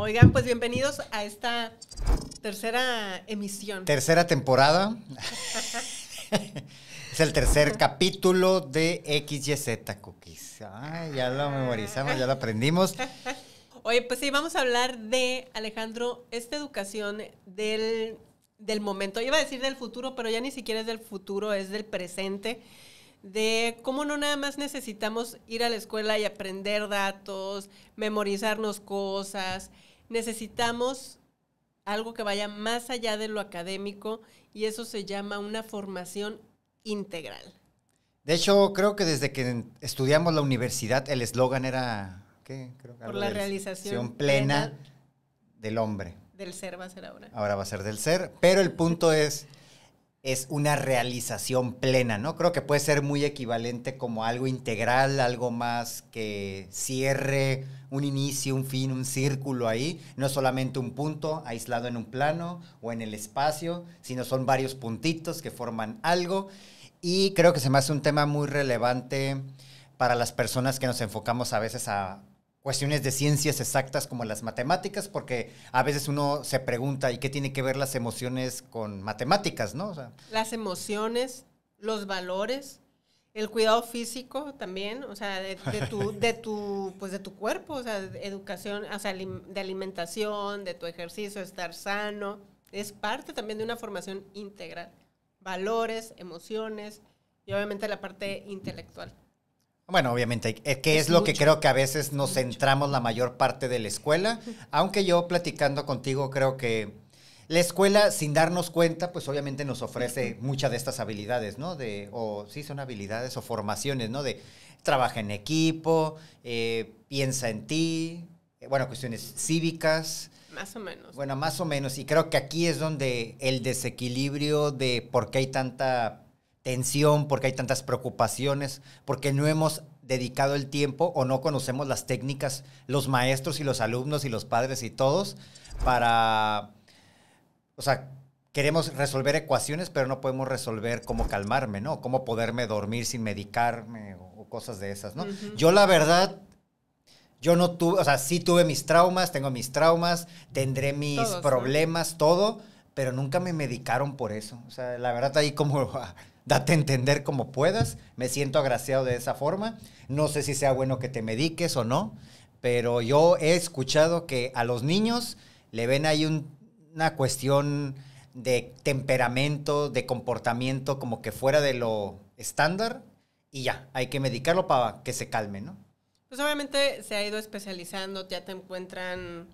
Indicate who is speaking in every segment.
Speaker 1: Oigan, pues bienvenidos a esta tercera emisión. Tercera
Speaker 2: temporada. es el tercer capítulo de XYZ Cookies. Ay, ya lo memorizamos, ya lo aprendimos.
Speaker 1: Oye, pues sí, vamos a hablar de, Alejandro, esta educación del, del momento. Iba a decir del futuro, pero ya ni siquiera es del futuro, es del presente de cómo no nada más necesitamos ir a la escuela y aprender datos, memorizarnos cosas, necesitamos algo que vaya más allá de lo académico y eso se llama una formación integral.
Speaker 2: De hecho, creo que desde que estudiamos la universidad el eslogan era ¿qué? Creo que por la realización plena, del hombre.
Speaker 1: Del ser va a ser ahora.
Speaker 2: Ahora va a ser del ser, pero el punto es es una realización plena, ¿no? Creo que puede ser muy equivalente como algo integral, algo más que cierre un inicio, un fin, un círculo ahí, no solamente un punto aislado en un plano o en el espacio, sino son varios puntitos que forman algo y creo que se me hace un tema muy relevante para las personas que nos enfocamos a veces a cuestiones de ciencias exactas como las matemáticas, porque a veces uno se pregunta, ¿y qué tiene que ver las emociones con matemáticas, no?
Speaker 1: las emociones, los valores, el cuidado físico también, o sea, de, tu, de tu, pues de tu cuerpo, o sea, educación, o sea, de alimentación, de tu ejercicio, estar sano, es parte también de una formación integral, valores, emociones y obviamente la parte intelectual.
Speaker 2: Bueno, obviamente, es que es, lo que creo que a veces nos centramos la mayor parte de la escuela, aunque yo platicando contigo creo que la escuela, sin darnos cuenta, pues obviamente nos ofrece muchas de estas habilidades, ¿no? De, o sí, son habilidades o formaciones, ¿no? De trabaja en equipo, eh, piensa en ti, eh, bueno, cuestiones cívicas.
Speaker 1: Más o menos.
Speaker 2: Bueno, más o menos. Y creo que aquí es donde el desequilibrio de por qué hay tanta tensión, porque hay tantas preocupaciones, porque no hemos dedicado el tiempo o no conocemos las técnicas, los maestros y los alumnos y los padres y todos, para, o sea, queremos resolver ecuaciones, pero no podemos resolver cómo calmarme, ¿no? Cómo poderme dormir sin medicarme o, cosas de esas, ¿no? Yo la verdad, yo no tuve, o sea, sí tuve mis traumas, tengo mis traumas, tendré mis problemas, todo, pero nunca me medicaron por eso. O sea, la verdad ahí como... Ah, date a entender como puedas, me siento agraciado de esa forma, no sé si sea bueno que te mediques o no, pero yo he escuchado que a los niños le ven ahí una cuestión de temperamento, de comportamiento como que fuera de lo estándar y ya, hay que medicarlo para que se calme, ¿no?
Speaker 1: Pues obviamente se ha ido especializando, ya te encuentran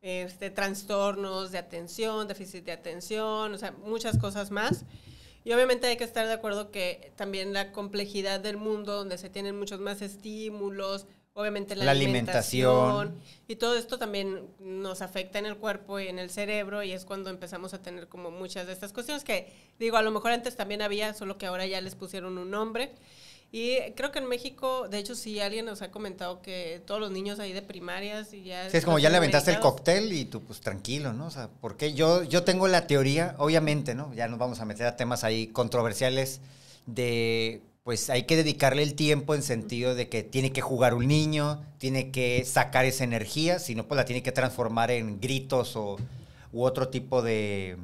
Speaker 1: este, trastornos de atención, déficit de atención, o sea, muchas cosas más. Y obviamente hay que estar de acuerdo que también la complejidad del mundo, donde se tienen muchos más estímulos, obviamente la, alimentación, alimentación, y todo esto también nos afecta en el cuerpo y en el cerebro y es cuando empezamos a tener como muchas de estas cuestiones que digo, a lo mejor antes también había, solo que ahora ya les pusieron un nombre. Y creo que en México, de hecho, sí, alguien nos ha comentado que todos los niños ahí de primarias y ya... Sí, es como ya le aventaste el
Speaker 2: cóctel y tú, pues tranquilo, ¿no? O sea, porque yo, yo tengo la teoría, obviamente, ¿no? Ya nos vamos a meter a temas ahí controversiales de, pues hay que dedicarle el tiempo en sentido de que tiene que jugar un niño, tiene que sacar esa energía, si no, pues la tiene que transformar en gritos o, u otro tipo de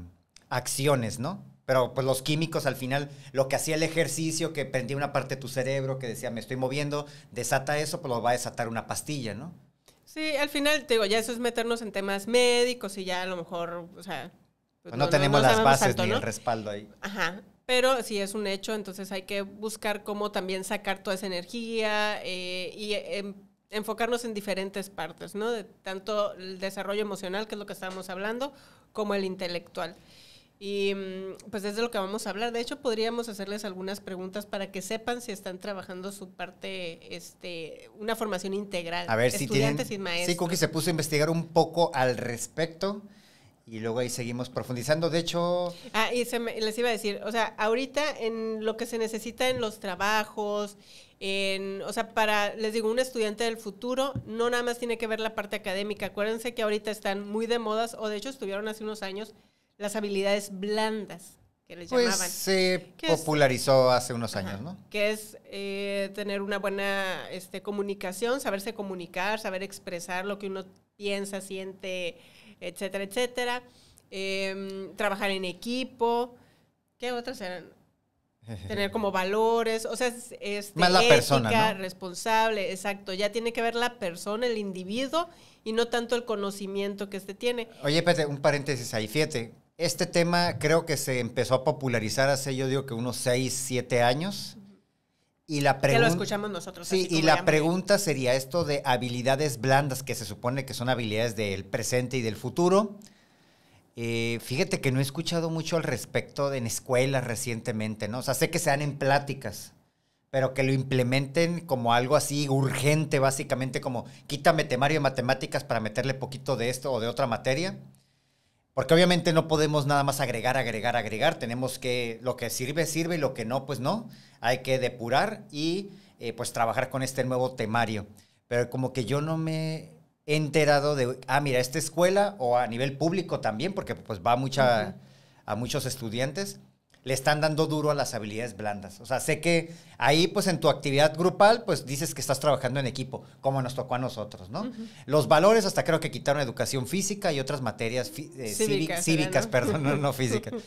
Speaker 2: acciones, ¿no? Pero pues los químicos al final, lo que hacía el ejercicio, que prendía una parte de tu cerebro, que decía, me estoy moviendo, desata eso, pues lo va a desatar una pastilla, ¿no?
Speaker 1: Sí, al final, te digo, ya eso es meternos en temas médicos y ya a lo mejor, o sea... Pues, pues, no, tenemos las bases ni el respaldo ahí. Ajá, pero si es un hecho, entonces hay que buscar cómo también sacar toda esa energía eh, y em, enfocarnos en diferentes partes, ¿no? De tanto el desarrollo emocional, que es lo que estábamos hablando, como el intelectual. Y mm, pues es de lo que vamos a hablar. De hecho, podríamos hacerles algunas preguntas para que sepan si están trabajando su parte, este, una formación integral. A ver, si tienen, y maestros. Sí, Cookie se
Speaker 2: puso a investigar un poco al respecto y luego ahí seguimos profundizando. De hecho...
Speaker 1: Ah, y se me, les iba a decir, o sea, ahorita en lo que se necesita en los trabajos, en, o sea, para, les digo, un estudiante del futuro no nada más tiene que ver la parte académica. Acuérdense que ahorita están muy de modas, o de hecho estuvieron hace unos años las habilidades blandas, que les pues, llamaban. se popularizó
Speaker 2: hace unos años, ¿no?
Speaker 1: Que es eh, tener una buena este, comunicación, saberse comunicar, saber expresar lo que uno piensa, siente, etcétera, etcétera. Em, trabajar en equipo. ¿Qué otras eran? Tener como valores, o sea, es, este, Más la ética, persona, responsable, exacto. Ya tiene que ver la persona, el individuo, y no tanto el conocimiento que éste tiene.
Speaker 2: Oye, espérate, un paréntesis ahí, fíjate, este tema creo que se empezó a popularizar hace, yo digo que unos 6, 7 años. Y la pregunta.
Speaker 1: escuchamos nosotros. Sí, y la pregunta
Speaker 2: sería esto de habilidades blandas, que se supone que son habilidades del presente y del futuro. Eh, fíjate que no he escuchado mucho al respecto en escuelas recientemente, ¿no? O sea, sé que se dan en pláticas, pero que lo implementen como algo así urgente, básicamente como quítame temario de matemáticas para meterle poquito de esto o de otra materia. Porque obviamente no podemos nada más agregar, agregar, agregar. Tenemos que lo que sirve, sirve y lo que no, pues no. Hay que depurar y eh, pues trabajar con este nuevo temario. Pero como que yo no me he enterado de, ah, mira, esta escuela o a nivel público también, porque pues va mucha, a muchos estudiantes le están dando duro a las habilidades blandas. O sea, sé que ahí, pues en tu actividad grupal, pues dices que estás trabajando en equipo, como nos tocó a nosotros, ¿no? Los valores, hasta creo que quitaron educación física y otras materias eh, cívicas, perdón, no, no física.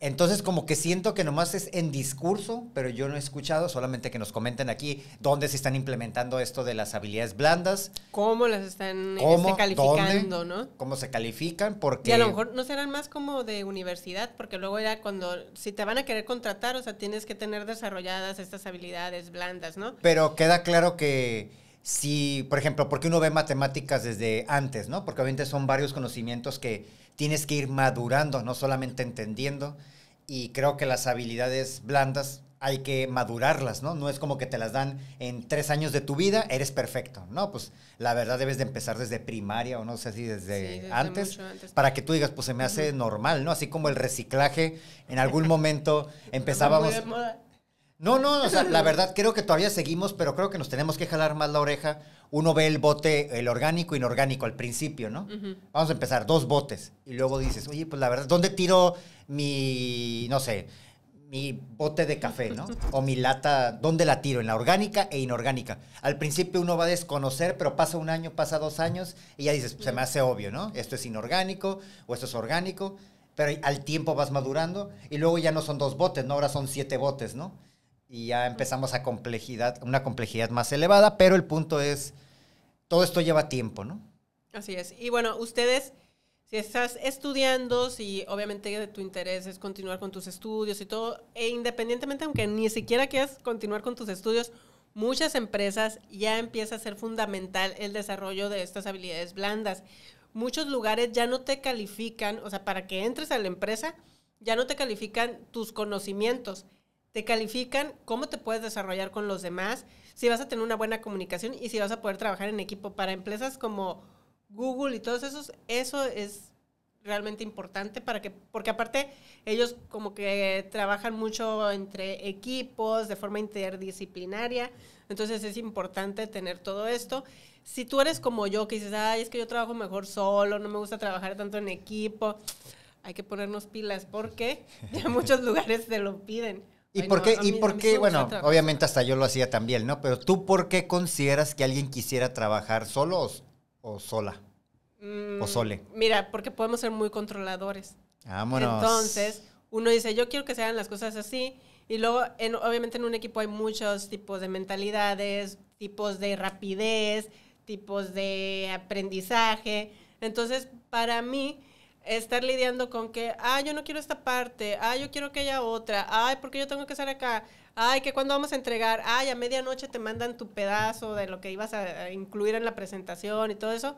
Speaker 2: Entonces, como que siento que nomás es en discurso, pero yo no he escuchado, solamente que nos comenten aquí dónde se están implementando esto de las habilidades blandas.
Speaker 1: Cómo las están este, cómo, calificando,
Speaker 2: ¿no? Cómo se califican, porque... Y a lo mejor
Speaker 1: no serán más como de universidad, porque luego era cuando, si te van a querer contratar, o sea, tienes que tener desarrolladas estas habilidades blandas, ¿no?
Speaker 2: Pero queda claro que si, por ejemplo, porque uno ve matemáticas desde antes, ¿no? Porque obviamente son varios conocimientos que tienes que ir madurando, no solamente entendiendo. Y creo que las habilidades blandas hay que madurarlas, ¿no? No es como que te las dan en tres años de tu vida, eres perfecto, ¿no? Pues la verdad debes de empezar desde primaria o no sé si desde, antes, para que tú digas, pues se me hace normal, ¿no? Así como el reciclaje, en algún momento empezábamos... No, no, la verdad creo que todavía seguimos, pero creo que nos tenemos que jalar más la oreja uno ve el bote, el orgánico, inorgánico al principio, ¿no? Vamos a empezar, dos botes. Y luego dices, oye, pues la verdad, ¿dónde tiro mi, no sé, mi bote de café, ¿no? O mi lata, ¿dónde la tiro? En la orgánica e inorgánica. Al principio uno va a desconocer, pero pasa un año, pasa dos años, y ya dices, pues, se me hace obvio, ¿no? Esto es inorgánico o esto es orgánico, pero al tiempo vas madurando, y luego ya no son dos botes, ¿no? Ahora son siete botes, ¿no? y ya empezamos a complejidad, una complejidad más elevada, pero el punto es, todo esto lleva tiempo, ¿no?
Speaker 1: Así es. Y bueno, ustedes, si estás estudiando, si obviamente tu interés es continuar con tus estudios y todo, e independientemente, aunque ni siquiera quieras continuar con tus estudios, muchas empresas ya empieza a ser fundamental el desarrollo de estas habilidades blandas. Muchos lugares ya no te califican, o sea, para que entres a la empresa, ya no te califican tus conocimientos, te califican cómo te puedes desarrollar con los demás, si vas a tener una buena comunicación y si vas a poder trabajar en equipo. Para empresas como Google y todos esos, eso es realmente importante para que, porque aparte ellos como que trabajan mucho entre equipos, de forma interdisciplinaria, entonces es importante tener todo esto. Si tú eres como yo, que dices, ay, es que yo trabajo mejor solo, no me gusta trabajar tanto en equipo, hay que ponernos pilas porque en muchos lugares te lo piden. ¿Y por qué, y por qué bueno, obviamente
Speaker 2: hasta yo lo hacía también, ¿no? Pero tú, ¿por qué consideras que alguien quisiera trabajar solo o, sola?
Speaker 1: o mm, sole. Mira, porque podemos ser muy controladores.
Speaker 2: Vámonos. Entonces,
Speaker 1: uno dice, yo quiero que se hagan las cosas así. Y luego, obviamente en un equipo hay muchos tipos de mentalidades, tipos de rapidez, tipos de aprendizaje. Entonces, para mí, estar lidiando con que, ah, yo no quiero esta parte, ah, yo quiero que haya otra, ay, porque yo tengo que estar acá, ay, que cuando vamos a entregar, ay, a medianoche te mandan tu pedazo de lo que ibas a incluir en la presentación y todo eso,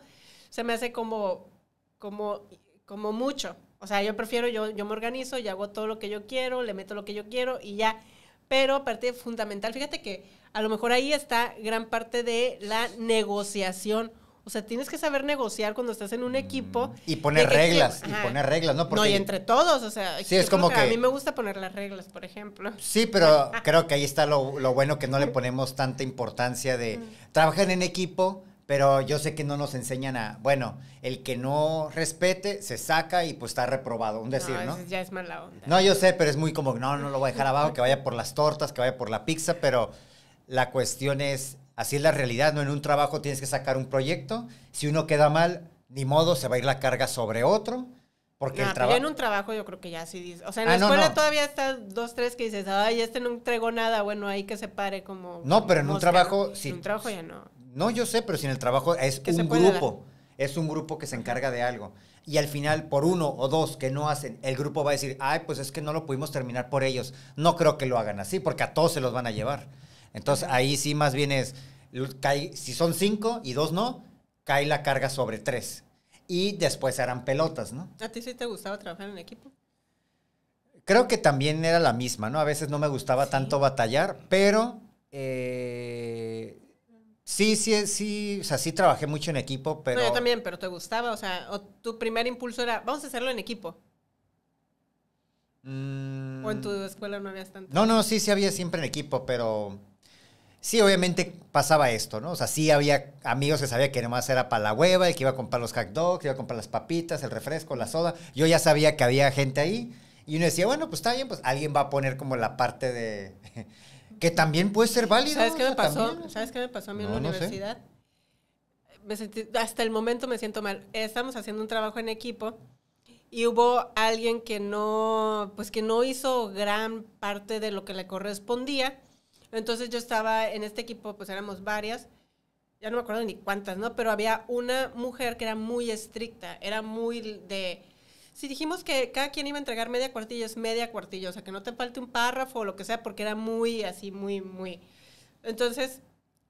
Speaker 1: se me hace como, como, como mucho. O sea, yo prefiero, yo, yo me organizo y hago todo lo que yo quiero, le meto lo que yo quiero y ya. Pero aparte fundamental, fíjate que a lo mejor ahí está gran parte de la negociación o sea, tienes que saber negociar cuando estás en un equipo. Mm. Y
Speaker 2: poner reglas, y poner reglas, ¿no? Porque, no, y entre
Speaker 1: todos, o sea, es como que, a mí me gusta poner las reglas, por ejemplo. Sí, pero
Speaker 2: creo que ahí está lo, bueno que no le ponemos tanta importancia de mm. trabajan en equipo, pero yo sé que no nos enseñan a, bueno, el que no respete se saca y pues está reprobado, un decir, ¿no?
Speaker 1: Ya es mala onda.
Speaker 2: No, yo sé, pero es muy como, no, no lo voy a dejar abajo, que vaya por las tortas, que vaya por la pizza, pero la cuestión es Así es la realidad, ¿no? En un trabajo tienes que sacar un proyecto. Si uno queda mal, ni modo, se va a ir la carga sobre otro. Porque el trabajo. en
Speaker 1: un trabajo yo creo que ya sí dice. O sea, en ah, la escuela todavía están dos, tres que dices, ay, este no entregó nada, bueno, ahí que se pare como. No, pero en un
Speaker 2: trabajo. Si, en un trabajo ya no. No, yo sé, pero si en el trabajo es que un grupo. Es un grupo que se encarga de algo. Y al final, por uno o dos que no hacen, el grupo va a decir, ay, pues es que no lo pudimos terminar por ellos. No creo que lo hagan así, porque a todos se los van a llevar. Entonces ahí sí más bien es, si son cinco y dos no, cae la carga sobre tres. Y después eran pelotas, ¿no?
Speaker 1: ¿A ti sí te gustaba trabajar en equipo?
Speaker 2: Creo que también era la misma, ¿no? A veces no me gustaba tanto batallar, pero eh, sí, sí, sí, o sea, sí trabajé mucho en equipo, pero... No, yo
Speaker 1: también, pero te gustaba, o sea, tu primer impulso era, vamos a hacerlo en equipo.
Speaker 2: Mm. ¿O en tu
Speaker 1: escuela no habías tanto?
Speaker 2: No, no, sí, sí había siempre en equipo, pero Sí, obviamente pasaba esto, ¿no? O sea, sí había amigos que sabía que nomás era para la hueva, el que iba a comprar los hot dogs, que iba a comprar las papitas, el refresco, la soda. Yo ya sabía que había gente ahí. Y uno decía, bueno, pues está bien, pues alguien va a poner como la parte de... que también puede ser válida. ¿Sabes qué me pasó?
Speaker 1: ¿Sabes qué me pasó a mí en la universidad? hasta el momento me siento mal. Estamos haciendo un trabajo en equipo y hubo alguien que no, pues que no hizo gran parte de lo que le correspondía entonces yo estaba en este equipo, pues éramos varias, ya no me acuerdo ni cuántas, ¿no? Pero había una mujer que era muy estricta, era muy de... Si dijimos que cada quien iba a entregar media cuartilla, es media cuartilla, o sea, que no te falte un párrafo o lo que sea, porque era muy así, muy, muy... Entonces,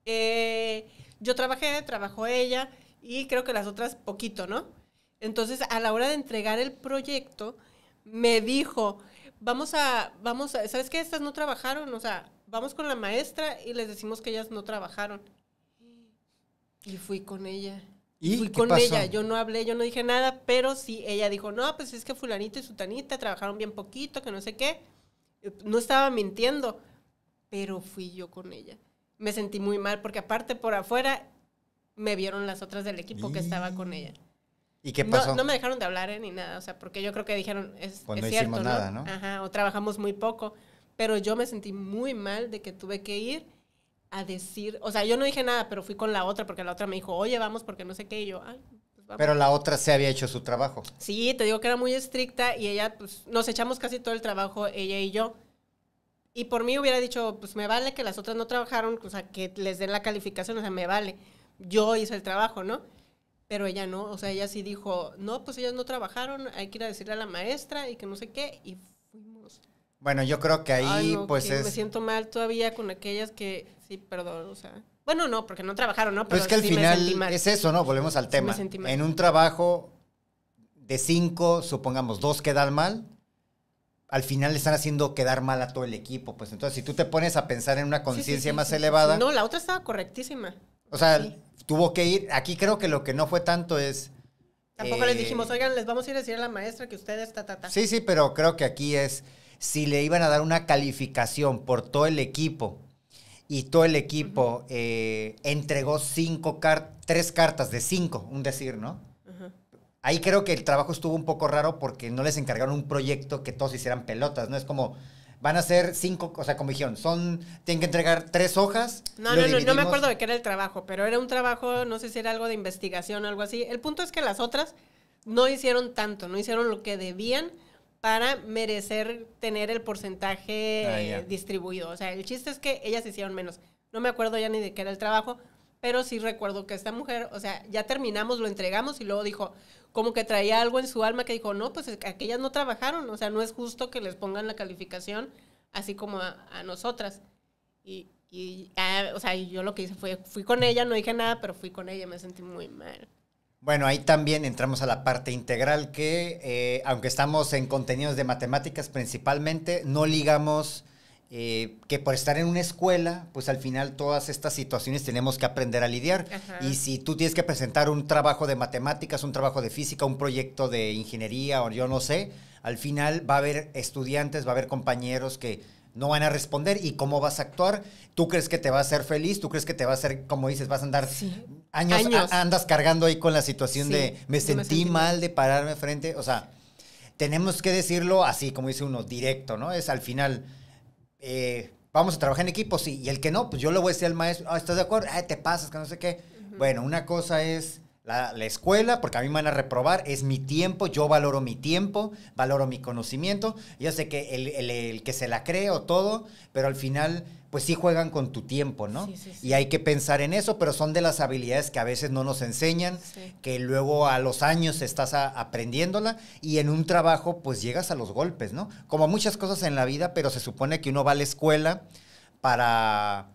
Speaker 1: eh, yo trabajé, trabajó ella y creo que las otras poquito, ¿no? Entonces, a la hora de entregar el proyecto, me dijo, vamos a, vamos a, ¿sabes qué? Estas no trabajaron, o sea, vamos con la maestra y les decimos que ellas no trabajaron. Y fui con ella. ¿Y fui con ella, yo no hablé, yo no dije nada, pero sí ella dijo, no, pues es que fulanito y sutanita trabajaron bien poquito, que no sé qué. No estaba mintiendo, pero fui yo con ella. Me sentí muy mal porque aparte por afuera me vieron las otras del equipo que estaba con ella.
Speaker 2: ¿Y qué pasó? No, me
Speaker 1: dejaron de hablar eh, ni nada, o sea, porque yo creo que dijeron, es, pues cierto, nada, ¿no? Ajá, o trabajamos muy poco pero yo me sentí muy mal de que tuve que ir a decir, o sea, yo no dije nada, pero fui con la otra porque la otra me dijo, oye, vamos porque no sé qué, y yo, ay. Pues Pero la
Speaker 2: otra se había hecho su trabajo.
Speaker 1: Sí, te digo que era muy estricta y ella, pues, nos echamos casi todo el trabajo, ella y yo. Y por mí hubiera dicho, pues me vale que las otras no trabajaron, o sea, que les den la calificación, o sea, me vale. Yo hice el trabajo, ¿no? Pero ella no, o sea, ella sí dijo, no, pues ellas no trabajaron, hay que ir a decirle a la maestra y que no sé qué, y fuimos.
Speaker 2: Bueno, yo creo que ahí pues es... Me siento
Speaker 1: mal todavía con aquellas que, sí, perdón, o sea... Bueno, no, porque no trabajaron, ¿no? Pero, es que al final es eso,
Speaker 2: ¿no? Volvemos al tema. en un trabajo de cinco, supongamos, dos quedan mal, al final le están haciendo quedar mal a todo el equipo. Pues entonces, si tú te pones a pensar en una conciencia más elevada... No, la
Speaker 1: otra estaba correctísima.
Speaker 2: O sea, tuvo que ir... Aquí creo que lo que no fue tanto es...
Speaker 1: Tampoco les eh, dijimos, oigan, les vamos a ir a decir a la maestra que ustedes, ta, ta, Sí,
Speaker 2: sí, pero creo que aquí es si le iban a dar una calificación por todo el equipo y todo el equipo eh, entregó cinco tres cartas de cinco, un decir, ¿no? Ahí creo que el trabajo estuvo un poco raro porque no les encargaron un proyecto que todos hicieran pelotas, ¿no? Es como, van a hacer cinco, o sea, como dijeron, son, tienen que entregar tres hojas. No, no, no, no me acuerdo
Speaker 1: de qué era el trabajo, pero era un trabajo, no sé si era algo de investigación o algo así. El punto es que las otras no hicieron tanto, no hicieron lo que debían para merecer tener el porcentaje ah, distribuido. O sea, el chiste es que ellas hicieron menos. No me acuerdo ya ni de qué era el trabajo, pero sí recuerdo que esta mujer, o sea, ya terminamos, lo entregamos y luego dijo, como que traía algo en su alma que dijo, no, pues aquellas no trabajaron, o sea, no es justo que les pongan la calificación así como a, nosotras. Y, ah, o sea, yo lo que hice fue, fui con ella, no dije nada, pero fui con ella, me sentí muy mal.
Speaker 2: Bueno, ahí también entramos a la parte integral que, eh, aunque estamos en contenidos de matemáticas principalmente, no ligamos eh, que por estar en una escuela, pues al final todas estas situaciones tenemos que aprender a lidiar. Y si tú tienes que presentar un trabajo de matemáticas, un trabajo de física, un proyecto de ingeniería o yo no sé, al final va a haber estudiantes, va a haber compañeros que no van a responder y cómo vas a actuar. ¿Tú crees que te va a hacer feliz? ¿Tú crees que te va a hacer, como dices, vas a andar años, andas cargando ahí con la situación de me sentí, mal, de pararme frente? O sea, tenemos que decirlo así, como dice uno, directo, ¿no? Es al final, eh, vamos a trabajar en equipo, sí, y el que no, pues yo le voy a decir al maestro, ah, ¿estás de acuerdo? Ah, te pasas, que no sé qué. Bueno, una cosa es la, escuela, porque a mí me van a reprobar, es mi tiempo, yo valoro mi tiempo, valoro mi conocimiento, yo sé que el, que se la cree o todo, pero al final pues sí juegan con tu tiempo, ¿no? Y hay que pensar en eso, pero son de las habilidades que a veces no nos enseñan, que luego a los años estás aprendiéndola y en un trabajo pues llegas a los golpes, ¿no? Como muchas cosas en la vida, pero se supone que uno va a la escuela para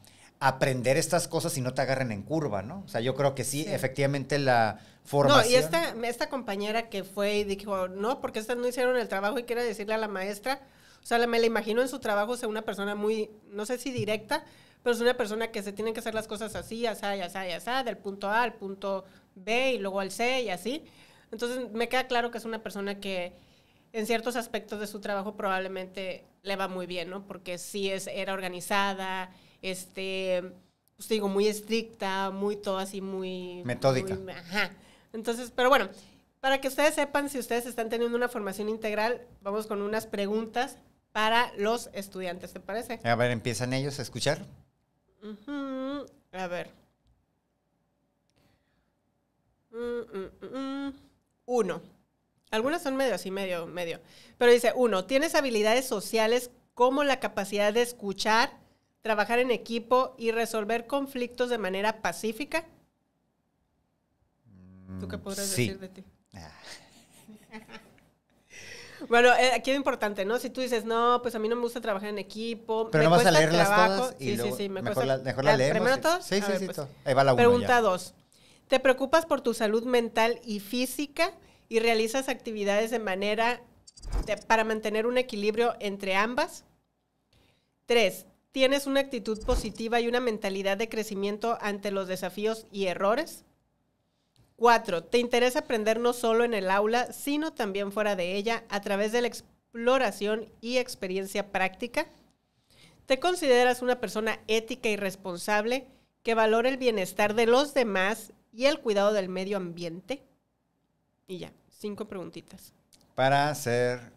Speaker 2: aprender estas cosas y no te agarren en curva, ¿no? O sea, yo creo que sí, efectivamente la formación... No, y esta,
Speaker 1: esta compañera que fue y dijo, no, porque estas no hicieron el trabajo y quiere decirle a la maestra, o sea, me la imagino en su trabajo o sea una persona muy, no sé si directa, pero es una persona que se tienen que hacer las cosas así, así, así, así, del punto A al punto B y luego al C y así. Entonces me queda claro que es una persona que en ciertos aspectos de su trabajo probablemente le va muy bien, ¿no? Porque sí es, era organizada, este, pues digo, muy estricta, muy todo así, muy... Metódica. ajá. Entonces, pero bueno, para que ustedes sepan si ustedes están teniendo una formación integral, vamos con unas preguntas para los estudiantes, ¿te parece? A
Speaker 2: ver, empiezan ellos a escuchar.
Speaker 1: A ver. Mm, mm, mm, uno. Algunas son medio, así, medio, medio. Pero dice, uno, tienes habilidades sociales como la capacidad de escuchar, trabajar en equipo y resolver conflictos de manera pacífica? Mm, ¿Tú qué podrás decir de ti? Ah. Bueno, eh, aquí es importante, ¿no? Si tú dices, no, pues a mí no me gusta trabajar en equipo. Pero me no vas a leerlas trabajo. todas. Y sí, sí, sí, mejor, la, mejor la, ¿Primero todas? Sí, sí, sí. Pues, Ahí va la una Pregunta dos. ¿Te preocupas por tu salud mental y física y realizas actividades de manera para mantener un equilibrio entre ambas? Tres, tienes una actitud positiva y una mentalidad de crecimiento ante los desafíos y errores. Cuatro, te interesa aprender no solo en el aula, sino también fuera de ella a través de la exploración y experiencia práctica. Te consideras una persona ética y responsable que valora el bienestar de los demás y el cuidado del medio ambiente. Y ya, cinco preguntitas.
Speaker 2: Para hacer.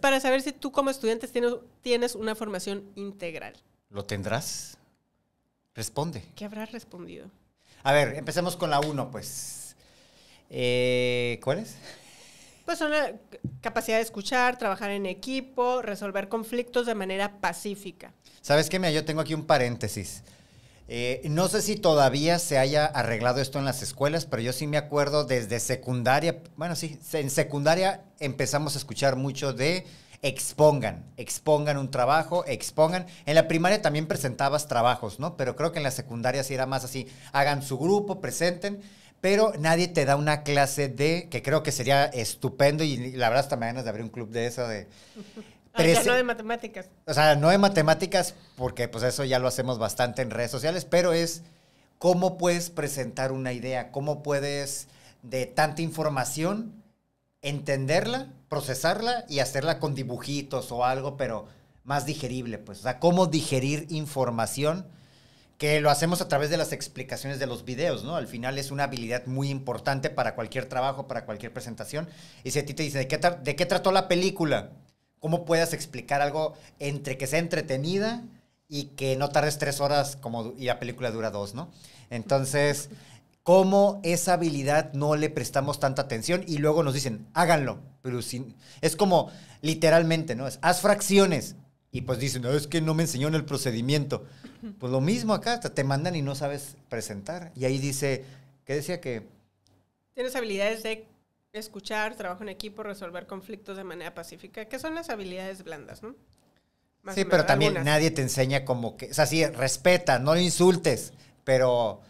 Speaker 1: Para, saber si tú como estudiantes tienes, una formación integral.
Speaker 2: ¿Lo tendrás? Responde.
Speaker 1: ¿Qué habrás respondido?
Speaker 2: A ver, empecemos con la 1, pues. Eh, ¿Cuál es?
Speaker 1: Pues una capacidad de escuchar, trabajar en equipo, resolver conflictos de manera pacífica.
Speaker 2: ¿Sabes qué? Mira, yo tengo aquí un paréntesis. Eh, no sé si todavía se haya arreglado esto en las escuelas, pero yo sí me acuerdo desde secundaria, bueno, sí, en secundaria empezamos a escuchar mucho de expongan, expongan un trabajo, expongan. En la primaria también presentabas trabajos, ¿no? Pero creo que en la secundaria sí era más así, hagan su grupo, presenten, pero nadie te da una clase de, que creo que sería estupendo y la verdad hasta me ganas de abrir un club de eso, de Ah, no de
Speaker 1: matemáticas.
Speaker 2: O sea, no de matemáticas, porque pues eso ya lo hacemos bastante en redes sociales, pero es cómo puedes presentar una idea, cómo puedes de tanta información entenderla, procesarla y hacerla con dibujitos o algo, pero más digerible, pues. O sea, cómo digerir información que lo hacemos a través de las explicaciones de los videos, ¿no? Al final es una habilidad muy importante para cualquier trabajo, para cualquier presentación. Y si a ti te dicen, ¿de qué, ¿de qué trató la película? cómo puedas explicar algo entre que sea entretenida y que no tardes tres horas como, y la película dura dos, ¿no? Entonces, cómo esa habilidad no le prestamos tanta atención y luego nos dicen, háganlo, pero sin, es como literalmente, ¿no? Es, haz fracciones. Y pues dicen, no, es que no me enseñó en el procedimiento. Pues lo mismo acá, te mandan y no sabes presentar. Y ahí dice, ¿qué decía que?
Speaker 1: Tienes habilidades de escuchar, trabajo en equipo, resolver conflictos de manera pacífica, que son las habilidades blandas, ¿no? sí, pero también nadie
Speaker 2: te enseña como que, o sea, sí, respeta, no lo insultes, pero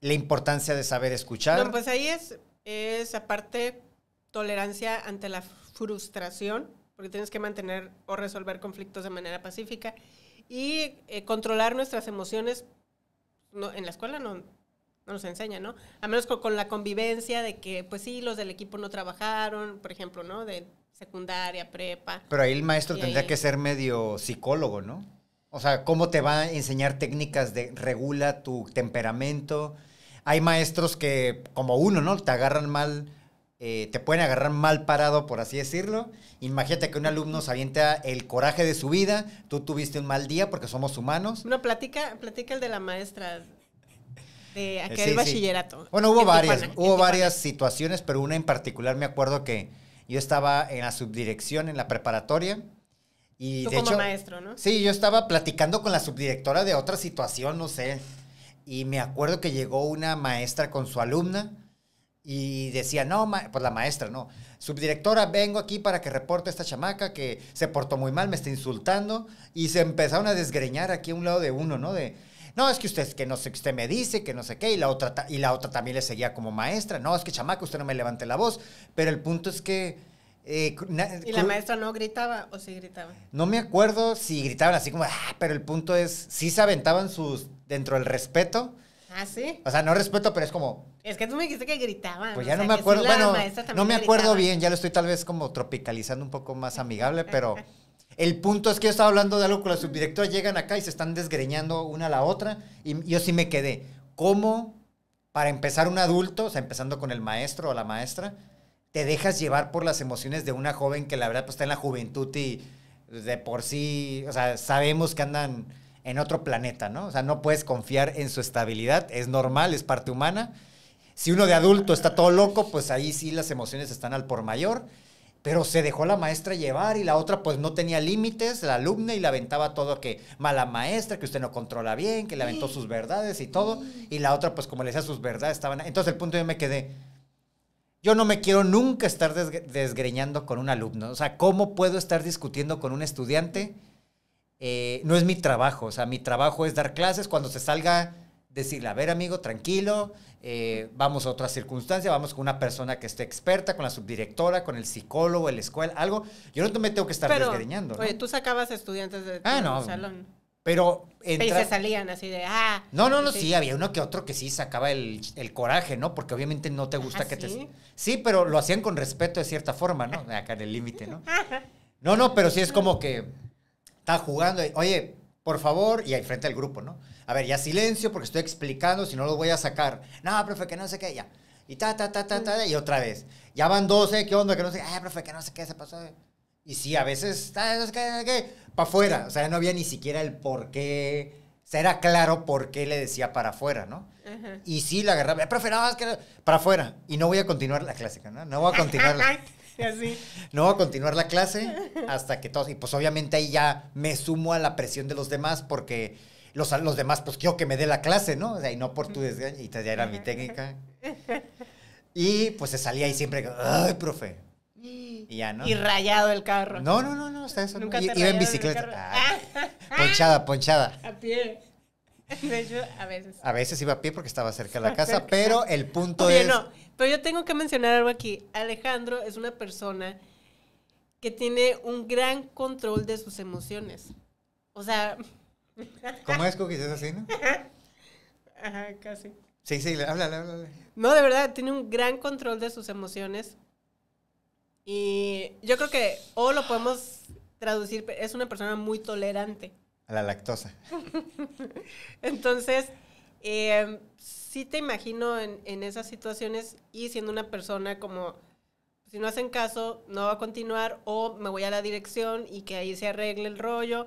Speaker 2: la importancia de saber escuchar. No,
Speaker 1: pues ahí es, es aparte tolerancia ante la frustración, porque tienes que mantener o resolver conflictos de manera pacífica y eh, controlar nuestras emociones. en la escuela no, no nos enseña ¿no? A menos con, la convivencia de que, pues sí, los del equipo no trabajaron, por ejemplo, ¿no? De secundaria, prepa. Pero ahí el maestro tendría que ser
Speaker 2: medio psicólogo, ¿no? O sea, ¿cómo te va a enseñar técnicas de regula tu temperamento? Hay maestros que, como uno, ¿no? Te agarran mal, eh, te pueden agarrar mal parado, por así decirlo. Imagínate que un alumno se avienta el coraje de su vida, tú tuviste un mal día porque somos humanos.
Speaker 1: No, platica, platica el de la maestra de aquel eh, bachillerato. Bueno, hubo varias, hubo varias
Speaker 2: situaciones, pero una en particular me acuerdo que yo estaba en la subdirección en la preparatoria. Y Tú de como hecho, maestro, ¿no? Sí, yo estaba platicando con la subdirectora de otra situación, no sé. Y me acuerdo que llegó una maestra con su alumna y decía, no, pues la maestra, no. Subdirectora, vengo aquí para que reporte a esta chamaca que se portó muy mal, me está insultando. Y se empezaron a desgreñar aquí a un lado de uno, ¿no? no, es que usted que no me dice, que no sé qué, y la otra y la otra también le seguía como maestra, no, es que chamaca, usted no me levante la voz, pero el punto es que eh, ¿Y la maestra
Speaker 1: no gritaba o sí gritaba?
Speaker 2: No me acuerdo si gritaban así como, ah, pero el punto es, sí se aventaban sus, dentro del respeto. Ah, sí. O sea, no respeto, pero es como...
Speaker 1: Es que tú me dijiste que gritaban. Pues ya no me acuerdo, bueno, no me acuerdo bien, ya
Speaker 2: lo estoy tal vez como tropicalizando un poco más amigable, pero... El punto es que yo estaba hablando de algo con la subdirectora, llegan acá y se están desgreñando una a la otra, y yo sí me quedé. ¿Cómo, para empezar un adulto, o sea, empezando con el maestro o la maestra, te dejas llevar por las emociones de una joven que la verdad pues, está en la juventud y de por sí, o sea, sabemos que andan en otro planeta, ¿no? O sea, no puedes confiar en su estabilidad, es normal, es parte humana. Si uno de adulto está todo loco, pues ahí sí las emociones están al por mayor pero se dejó la maestra llevar y la otra pues no tenía límites, la alumna y la aventaba todo que mala maestra, que usted no controla bien, que le aventó sus verdades y todo, y la otra pues como le decía sus verdades estaban... Entonces el punto yo me quedé, yo no me quiero nunca estar desgreñando con un alumno, o sea, ¿cómo puedo estar discutiendo con un estudiante? Eh, no es mi trabajo, o sea, mi trabajo es dar clases cuando se salga decirle, a ver amigo, tranquilo, eh, vamos a otra circunstancia, vamos con una persona que esté experta, con la subdirectora, con el psicólogo, el escuela, algo. Yo no me tengo que estar desgreñando. Oye,
Speaker 1: tú sacabas estudiantes de ah, no, salón.
Speaker 2: Pero, entra... Y se
Speaker 1: salían así de, ah. No, no, no, sí, había
Speaker 2: uno que otro que sí sacaba el, coraje, ¿no? Porque obviamente no te gusta ¿Ah, que te... Sí, pero lo hacían con respeto de cierta forma, ¿no? Acá en el límite, ¿no? No, no, pero sí es como que está jugando, oye, por favor, y ahí frente al grupo, ¿no? A ver, ya silencio porque estoy explicando, si no lo voy a sacar. No, profe, que no sé qué, ya. Y ta, ta, ta, ta, ta, y otra vez. Ya van 12, ¿qué onda? Que no sé, ah, profe, que no sé qué se pasó. Y sí, a veces, no sé qué, para afuera. O sea, no había ni siquiera el por qué. O sea, era claro por qué le decía para afuera, ¿no? Y sí, la agarraba, eh, profe, no, es que para afuera. Y no voy a continuar la clase, ¿no? No voy a continuar la... No voy a continuar la clase hasta que todos... Y pues obviamente ahí ya me sumo a la presión de los demás porque los, los demás, pues quiero que me dé la clase, ¿no? O sea, y no por tu desgaño, y ya era mi técnica. Y pues se salía ahí siempre, ay, profe. Y ya, ¿no? Y
Speaker 1: rayado el carro. No, no, no, no, está eso. Nunca iba en bicicleta.
Speaker 2: ponchada, ponchada.
Speaker 1: A pie. De hecho, a veces.
Speaker 2: A veces iba a pie porque estaba cerca de la casa, pero el punto Oye,
Speaker 1: es. pero yo tengo que mencionar algo aquí. Alejandro es una persona que tiene un gran control de sus emociones. O sea, ¿Cómo es cookies? ¿Es así, no? Ajá, casi.
Speaker 2: Sí, sí, háblale, háblale.
Speaker 1: No, de verdad, tiene un gran control de sus emociones. Y yo creo que, o lo podemos traducir, es una persona muy tolerante.
Speaker 2: A la lactosa.
Speaker 1: Entonces, em, sí te imagino en, en, esas situaciones y siendo una persona como, si no hacen caso, no va a continuar o me voy a la dirección y que ahí se arregle el rollo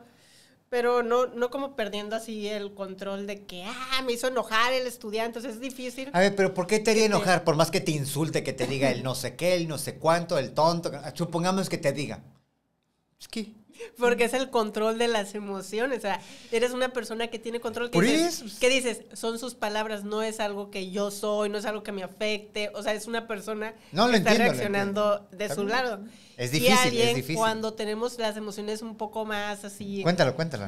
Speaker 1: pero no, no como perdiendo así el control de que, ah, me hizo enojar el estudiante, es difícil. A
Speaker 2: ver, pero ¿por qué te haría enojar? Por más que te insulte, que te diga el no sé qué, el no sé cuánto, el tonto, supongamos que te diga.
Speaker 1: Es que porque es el control de las emociones. O sea, eres una persona que tiene control. Que dices, ¿Qué dices? Son sus palabras, no es algo que yo soy, no es algo que me afecte. O sea, es una persona no, que está reaccionando de su lado. Es difícil, y alguien, Cuando tenemos las emociones un poco más así. Cuéntalo, cuéntalo.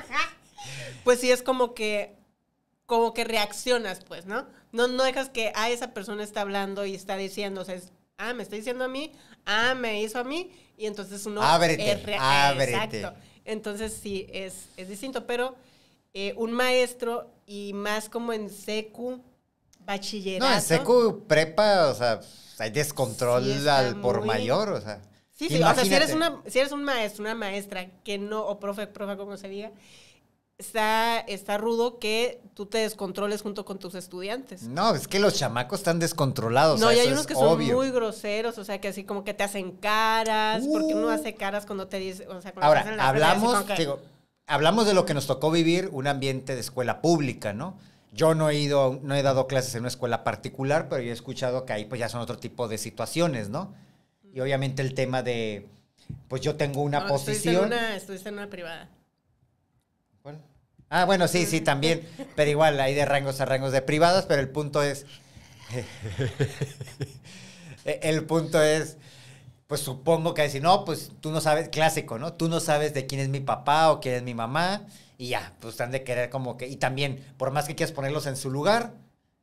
Speaker 1: pues sí, es como que. Como que reaccionas, pues, ¿no? No, no dejas que a ah, esa persona está hablando y está diciendo, o sea, es ah, me está diciendo a mí, ah, me hizo a mí, y entonces uno... Ábrete, Exacto. Entonces sí, es, distinto, pero eh, un maestro y más como en secu, bachillerato... No, en secu,
Speaker 2: prepa, o sea, hay descontrol al por mayor, o sea... Sí, sí, o sea, si eres, una,
Speaker 1: si eres un maestro, una maestra que no, o profe, profe, como se diga, está, está rudo que tú te descontroles junto con tus estudiantes. No, es
Speaker 2: que los chamacos están descontrolados. No, y hay unos que son muy
Speaker 1: groseros, o sea, que así como que te hacen caras, porque uno uh. hace caras cuando te dice, Ahora, hablamos,
Speaker 2: hablamos de lo que nos tocó vivir, un ambiente de escuela pública, ¿no? Yo no he ido, no he dado clases en una escuela particular, pero yo he escuchado que ahí pues ya son otro tipo de situaciones, ¿no? Y obviamente el tema de, pues yo tengo una posición. en
Speaker 1: estuviste en una privada.
Speaker 2: Ah, bueno, sí, sí, también. Pero igual, hay de rangos a rangos de privados, pero el punto es. E-, el punto es. Pues supongo que si no, pues tú no sabes, clásico, ¿no? Tú no sabes de quién es mi papá o quién es mi mamá. Y ya, pues han de querer como que. Y también, por más que quieras ponerlos en su lugar,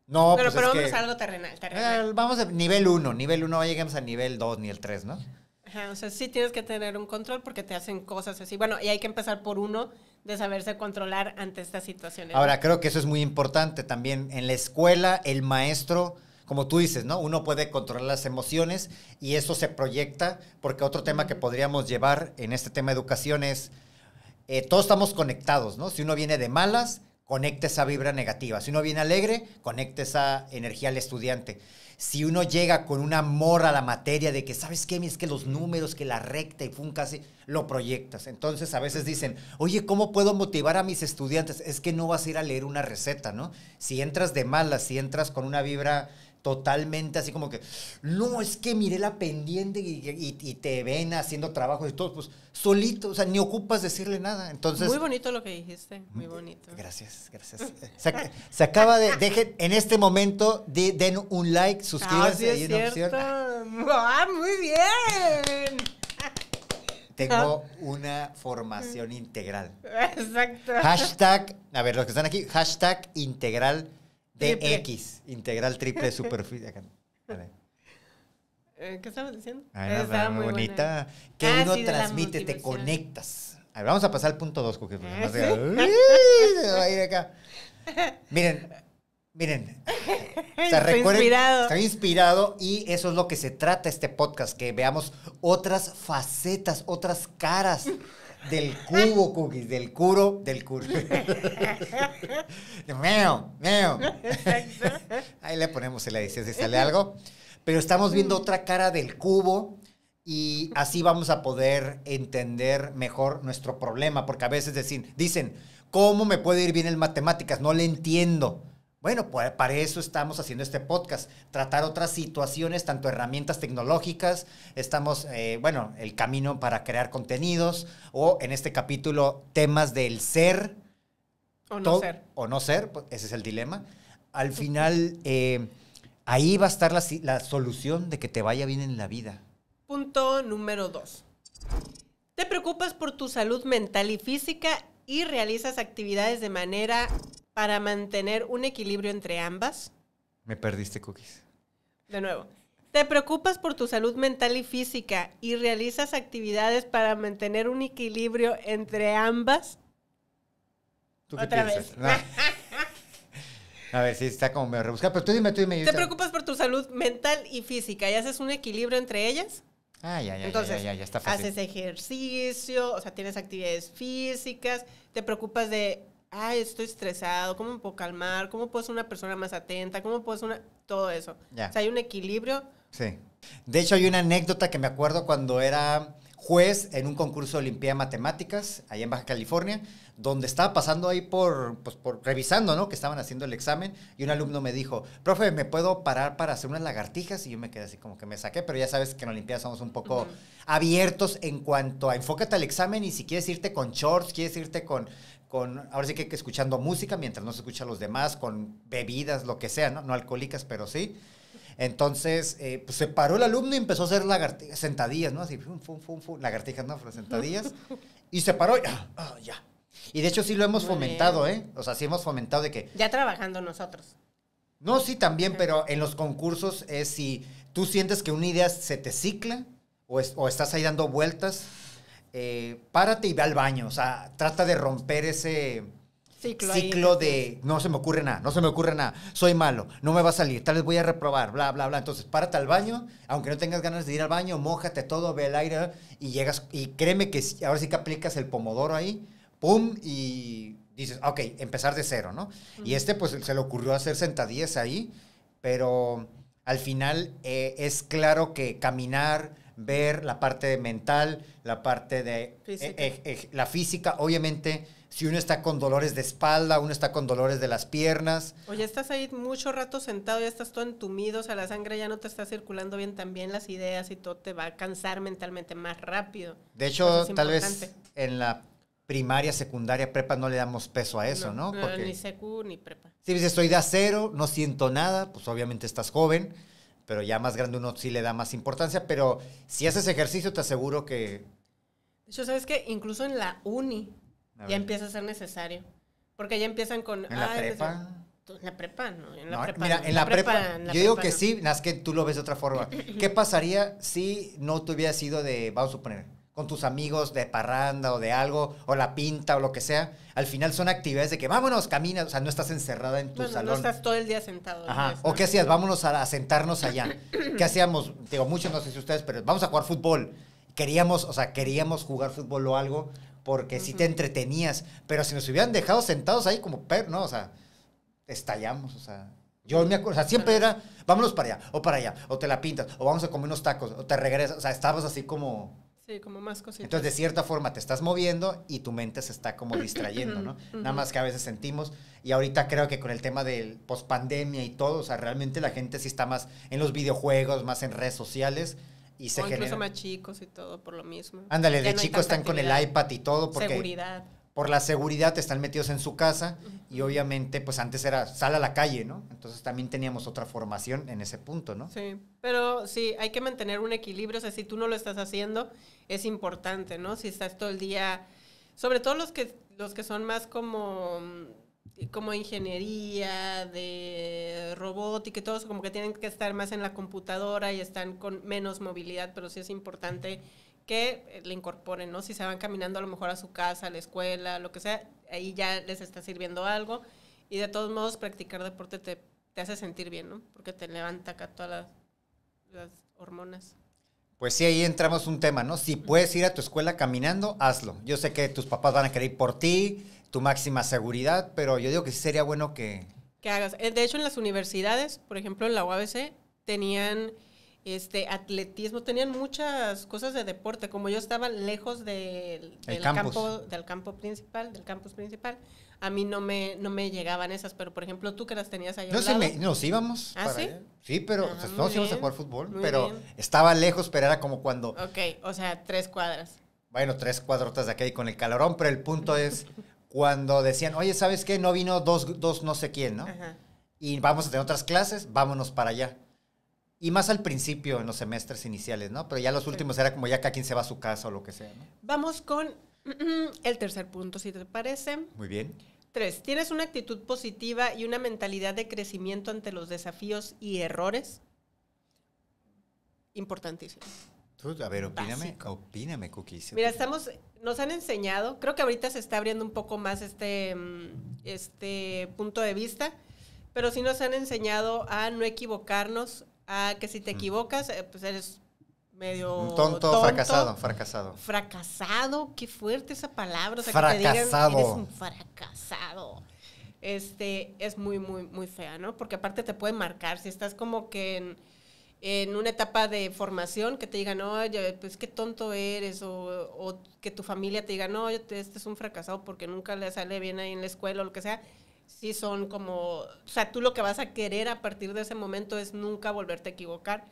Speaker 2: no, pero, pues pero vamos a algo
Speaker 1: terrenal. terrenal. Ah, vamos a
Speaker 2: nivel uno, nivel 1, llegamos a nivel dos, ni el 3, ¿no?
Speaker 1: Ajá, o sea, sí tienes que tener un control porque te hacen cosas así. Bueno, y hay que empezar por uno de saberse controlar ante estas situaciones. Ahora, creo que eso es
Speaker 2: muy importante también. En la escuela, el maestro, como tú dices, ¿no? Uno puede controlar las emociones y eso se proyecta, porque otro tema que podríamos llevar en este tema de educación es, eh, todos estamos conectados, ¿no? Si uno viene de malas, conecta esa vibra negativa. Si uno viene alegre, conecta esa energía al estudiante si uno llega con un amor a la materia de que, ¿sabes qué? Es que los números, que la recta y fun casi, lo proyectas. Entonces a veces dicen, oye, ¿cómo puedo motivar a mis estudiantes? Es que no vas a ir a leer una receta, ¿no? Si entras de malas, si entras con una vibra totalmente así como que, no, es que miré la pendiente y, te ven haciendo trabajo y todo, pues solito, o sea, ni ocupas decirle nada. Entonces, muy
Speaker 1: bonito lo que dijiste, muy mm, bonito. Gracias, gracias.
Speaker 2: Se, acaba de, dejen, en este momento, de, den un like, suscríbanse. Ah, sí es cierto.
Speaker 1: Ah, muy bien.
Speaker 2: Tengo ah. una formación integral.
Speaker 1: Exacto. Hashtag,
Speaker 2: a ver, los que están aquí, hashtag integral de X. integral triple superficie.
Speaker 1: Eh, ¿Qué estabas diciendo? muy bonita. Que ah, uno transmite, te
Speaker 2: conectas. vamos a pasar al punto 2, ah, Miren, miren.
Speaker 1: está inspirado.
Speaker 2: Estoy inspirado y eso es lo que se trata este podcast, que veamos otras facetas, otras caras del cubo, cookies, del curo, del curo. meo, meo. Ahí le ponemos el edición si sale algo. Pero estamos viendo mm. otra cara del cubo y así vamos a poder entender mejor nuestro problema, porque a veces dicen, ¿cómo me puede ir bien en matemáticas? No le entiendo. Bueno, pues para eso estamos haciendo este podcast, tratar otras situaciones, tanto herramientas tecnológicas, estamos, eh, bueno, el camino para crear contenidos o en este capítulo temas del ser. O no ser. O no ser, pues, ese es el dilema. Al final, eh, ahí va a estar la solución de que te vaya bien en la vida.
Speaker 1: Punto número dos. Te preocupas por tu salud mental y física y realizas actividades de manera para mantener un equilibrio entre ambas?
Speaker 2: Me perdiste, Cookies.
Speaker 1: De nuevo. ¿Te preocupas por tu salud mental y física y realizas actividades para mantener un equilibrio entre ambas? ¿Tú qué Otra vez.
Speaker 2: A ver, sí, está como me rebusca. pero tú dime, tú dime. ¿Te
Speaker 1: preocupas por tu salud mental y física y haces un equilibrio entre ellas?
Speaker 2: Ah, ya, ya, ya, ya está fácil. Haces
Speaker 1: ejercicio, o sea, tienes actividades físicas, te preocupas de ay, estoy estresado, ¿cómo me puedo calmar? ¿Cómo puedo ser una persona más atenta? ¿Cómo puedo ser una...? Todo eso. O sea, hay un equilibrio.
Speaker 2: Sí. De hecho, hay una anécdota que me acuerdo cuando era juez en un concurso de Olimpiada Matemáticas, allá en Baja California, donde estaba pasando ahí por, pues, por revisando, ¿no? Que estaban haciendo el examen y un alumno me dijo, profe, ¿me puedo parar para hacer unas lagartijas? Y yo me quedé así como que me saqué, pero ya sabes que en olimpia somos un poco abiertos en cuanto a enfócate al examen y si quieres irte con shorts, quieres irte con con, ahora sí que, que escuchando música mientras no se escucha a los demás, con bebidas, lo que sea, ¿no? No alcohólicas, pero sí. Entonces, eh, pues se paró el alumno y empezó a hacer lagartijas, sentadillas, ¿no? Así, fum, fum, fum, lagartijas, no, sentadillas. y se paró y, ah, ah, ya. Y de hecho sí lo hemos fomentado, ¿eh? O sea, sí hemos fomentado de que...
Speaker 1: Ya trabajando nosotros.
Speaker 2: No, sí, también, pero en los concursos es si tú sientes que una idea se te cicla o estás ahí dando vueltas, eh, párate y ve al baño. O sea, trata de romper ese ciclo, de no se me ocurre nada, no se me ocurre nada, soy malo, no me va a salir, tal vez voy a reprobar, bla, bla, bla. Entonces, párate al baño, aunque no tengas ganas de ir al baño, mójate todo, ve el aire y llegas. Y créeme que ahora sí que aplicas el pomodoro ahí, pum, y dices, ok, empezar de cero, ¿no? Y este, pues, se le ocurrió hacer sentadillas ahí, pero al final eh, es claro que caminar ver la parte mental, la parte de eh, eh, eh, la física. Obviamente, si uno está con dolores de espalda, uno está con dolores de las piernas.
Speaker 1: O ya estás ahí mucho rato sentado, ya estás todo entumido, o sea, la sangre ya no te está circulando bien también las ideas y todo te va a cansar mentalmente más rápido. De hecho, tal vez
Speaker 2: en la primaria, secundaria, prepa no le damos peso a eso, ¿no? ni
Speaker 1: secu ni prepa.
Speaker 2: Si estoy de acero, no siento nada, pues obviamente estás joven pero ya más grande uno sí le da más importancia, pero si haces ejercicio te aseguro que...
Speaker 1: Yo sabes que incluso en la uni ya empieza a ser necesario, porque ya empiezan con... En la ah, prepa. En la prepa, ¿no? En la prepa. Mira, en la, prepa, yo digo que sí, es
Speaker 2: que tú lo ves de otra forma. ¿Qué pasaría si no te sido de, vamos a suponer, con tus amigos de parranda o de algo, o la pinta o lo que sea, al final son actividades de que vámonos, camina, o sea, no estás encerrada en tu salón. No estás
Speaker 1: todo el día sentado.
Speaker 2: Ajá. O qué hacías, vámonos a, sentarnos allá. ¿Qué hacíamos? Digo, muchos no sé si ustedes, pero vamos a jugar fútbol. Queríamos, o sea, queríamos jugar fútbol o algo, porque si sí te entretenías, pero si nos hubieran dejado sentados ahí como per, ¿no? O sea, estallamos, o sea. Yo me acuerdo, o sea, siempre era, vámonos para allá, o para allá, o te la pintas, o vamos a comer unos tacos, o te regresas, o sea, estábamos así como
Speaker 1: Sí, como más cositas. Entonces, de cierta
Speaker 2: forma, te estás moviendo y tu mente se está como distrayendo, ¿no? Nada más que a veces sentimos, y ahorita creo que con el tema del post pandemia y todo, o sea, realmente la gente sí está más en los videojuegos, más en redes sociales. Y se o incluso
Speaker 1: más chicos y todo por lo mismo. Ándale, de chicos están con el iPad y todo porque... Seguridad
Speaker 2: por la seguridad están metidos en su casa y obviamente pues antes era sal a la calle, ¿no? Entonces también teníamos otra formación en ese punto, ¿no?
Speaker 1: Sí, pero sí, hay que mantener un equilibrio, o sea, si tú no lo estás haciendo, es importante, ¿no? Si estás todo el día, sobre todo los que, los que son más como, mm, como ingeniería, de robótica y todo como que tienen que estar más en la computadora y están con menos movilidad, pero sí es importante que eh, le incorporen, ¿no? Si se van caminando a lo mejor a su casa, a la escuela, lo que sea, ahí ya les está sirviendo algo. Y de todos modos, practicar deporte te, hace sentir bien, ¿no? Porque te levanta acá todas las, hormonas.
Speaker 2: Pues sí, ahí entramos un tema, ¿no? Si puedes ir a tu escuela caminando, hazlo. Yo sé que tus papás van a querer ir por ti, tu máxima seguridad, pero yo digo que sería bueno que...
Speaker 1: Que hagas. Eh, de hecho, en las universidades, por ejemplo, en la UABC, tenían este, atletismo, tenían muchas cosas de deporte, como yo estaba lejos del, campo, del campo principal, del campus principal, a mí no me, no me llegaban esas, pero por ejemplo tú que las tenías ahí No, sé nos íbamos. ¿Ah, sí? Sí, pero ah, pues, íbamos a jugar fútbol, pero
Speaker 2: estaba lejos, pero era como cuando... Ok,
Speaker 1: o sea, tres cuadras.
Speaker 2: Bueno, tres cuadrotas de aquí con el calorón, pero el punto es cuando decían, oye, ¿sabes qué? No vino dos, dos no sé quién, ¿no? Y vamos a tener otras clases, vámonos para allá. Y más al principio, en los semestres iniciales, ¿no? Pero ya los últimos era como ya cada quien se va a su casa o lo que sea, ¿no?
Speaker 1: Vamos con mm, el tercer punto, si te parece. Muy bien. Tres, ¿tienes una actitud positiva y una mentalidad de crecimiento ante los desafíos y errores? Importantísimo.
Speaker 2: Tú, a ver, opíname, opíname, Cookie. Mira, estamos,
Speaker 1: nos han enseñado, creo que ahorita se está abriendo un poco más este, mm, este punto de vista, pero sí nos han enseñado a no equivocarnos, Ah, que si te mm. equivocas, eh, pues eres medio mm, tonto, tonto, fracasado, fracasado. Fracasado, qué fuerte esa palabra, o sea, fracasado. que te digan, eres un fracasado. Este es muy muy muy fea, ¿no? Porque aparte te puede marcar si estás como que en, una etapa de formación que te digan, oye, pues qué tonto eres, o, o que tu familia te diga, no, este es un fracasado porque nunca le sale bien ahí en la escuela o lo que sea, sí son como, o sea, tú lo que vas a querer a partir de ese momento es nunca volverte a equivocar.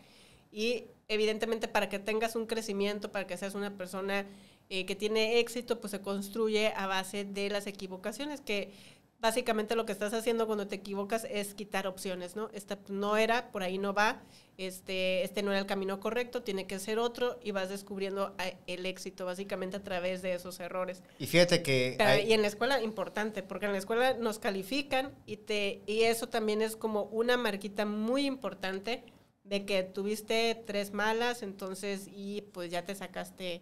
Speaker 1: Y evidentemente para que tengas un crecimiento, para que seas una persona eh, que tiene éxito, pues se construye a base de las equivocaciones, que básicamente lo que estás haciendo cuando te equivocas es quitar opciones, ¿no? Esta no era, por ahí no va, este, este no era el camino correcto, tiene que ser otro y vas descubriendo el éxito básicamente a través de esos errores.
Speaker 2: Y fíjate que... Y en la
Speaker 1: escuela, importante, porque en la escuela nos califican y, te, y eso también es como una marquita muy importante de que tuviste tres malas, entonces, y pues ya te sacaste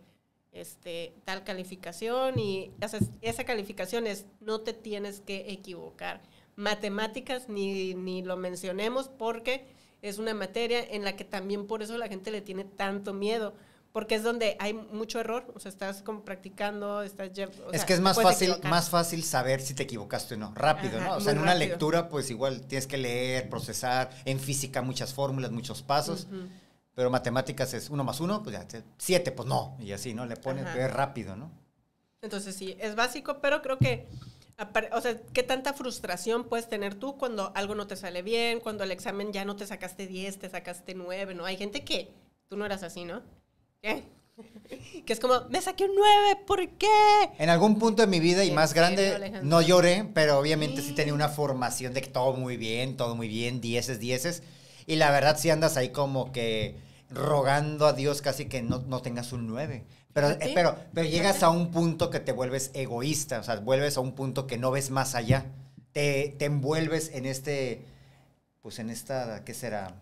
Speaker 1: este, tal calificación y esa, calificación es no te tienes que equivocar. Matemáticas ni, ni lo mencionemos porque es una materia en la que también por eso la gente le tiene tanto miedo, porque es donde hay mucho error, o sea, estás como practicando, estás... es que es más fácil,
Speaker 2: más fácil saber si te equivocaste o no, rápido, ¿no? O sea, en una lectura, pues igual tienes que leer, procesar, en física muchas fórmulas, muchos pasos. Pero matemáticas es uno más uno, pues ya, siete, pues no. Y así, ¿no? Le pones es rápido, ¿no?
Speaker 1: Entonces sí, es básico, pero creo que, o sea, ¿qué tanta frustración puedes tener tú cuando algo no te sale bien, cuando el examen ya no te sacaste diez, te sacaste nueve, ¿no? Hay gente que tú no eras así, ¿no? ¿Qué? que es como, me saqué un nueve, ¿por qué?
Speaker 2: En algún punto de mi vida y más grande, no lloré, pero obviamente sí. sí. tenía una formación de que todo muy bien, todo muy bien, dieces, dieces, y la verdad, si andas ahí como que
Speaker 1: rogando
Speaker 2: a Dios casi que no, tengas un 9. Eh, pero, pero, pero llegas a un punto que te vuelves egoísta, o sea, vuelves a un punto que no ves más allá. Te, te envuelves en este, pues en esta, ¿qué será?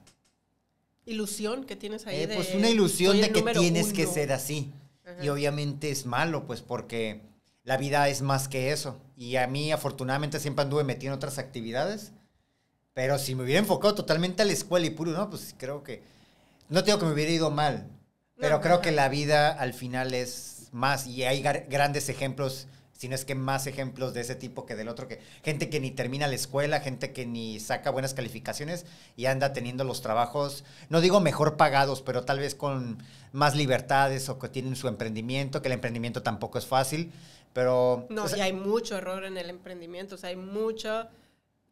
Speaker 1: Ilusión que tienes ahí. Eh, pues una ilusión de que tienes que ser así. Y
Speaker 2: obviamente es malo, pues porque la vida es más que eso. Y a mí afortunadamente siempre anduve metido en otras actividades pero si me hubiera enfocado totalmente a la escuela y puro, no, pues creo que. No digo que me hubiera ido mal, pero creo que la vida al final es más. Y hay grandes ejemplos, si no es que más ejemplos de ese tipo que del otro. que Gente que ni termina la escuela, gente que ni saca buenas calificaciones y anda teniendo los trabajos, no digo mejor pagados, pero tal vez con más libertades o que tienen su emprendimiento, que el emprendimiento tampoco es fácil. Pero. No, hay
Speaker 1: mucho error en el emprendimiento, o sea, hay mucho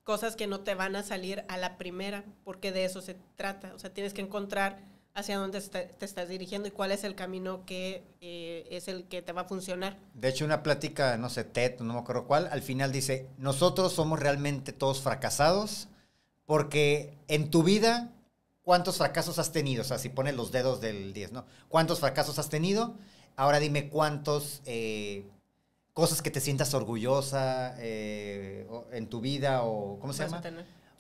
Speaker 1: cosas que no te van a salir a la primera, porque de eso se trata. O sea, tienes que encontrar hacia dónde te estás dirigiendo y cuál es el camino que eh, es el que te va a funcionar.
Speaker 2: De hecho, una plática, no sé, TED, no me acuerdo cuál, al final dice, nosotros somos realmente todos fracasados porque en tu vida, ¿cuántos fracasos has tenido? O sea, si pones los dedos del 10, ¿no? ¿Cuántos fracasos has tenido? Ahora dime cuántos eh, cosas que te sientas orgullosa eh, en tu vida o ¿cómo se llama?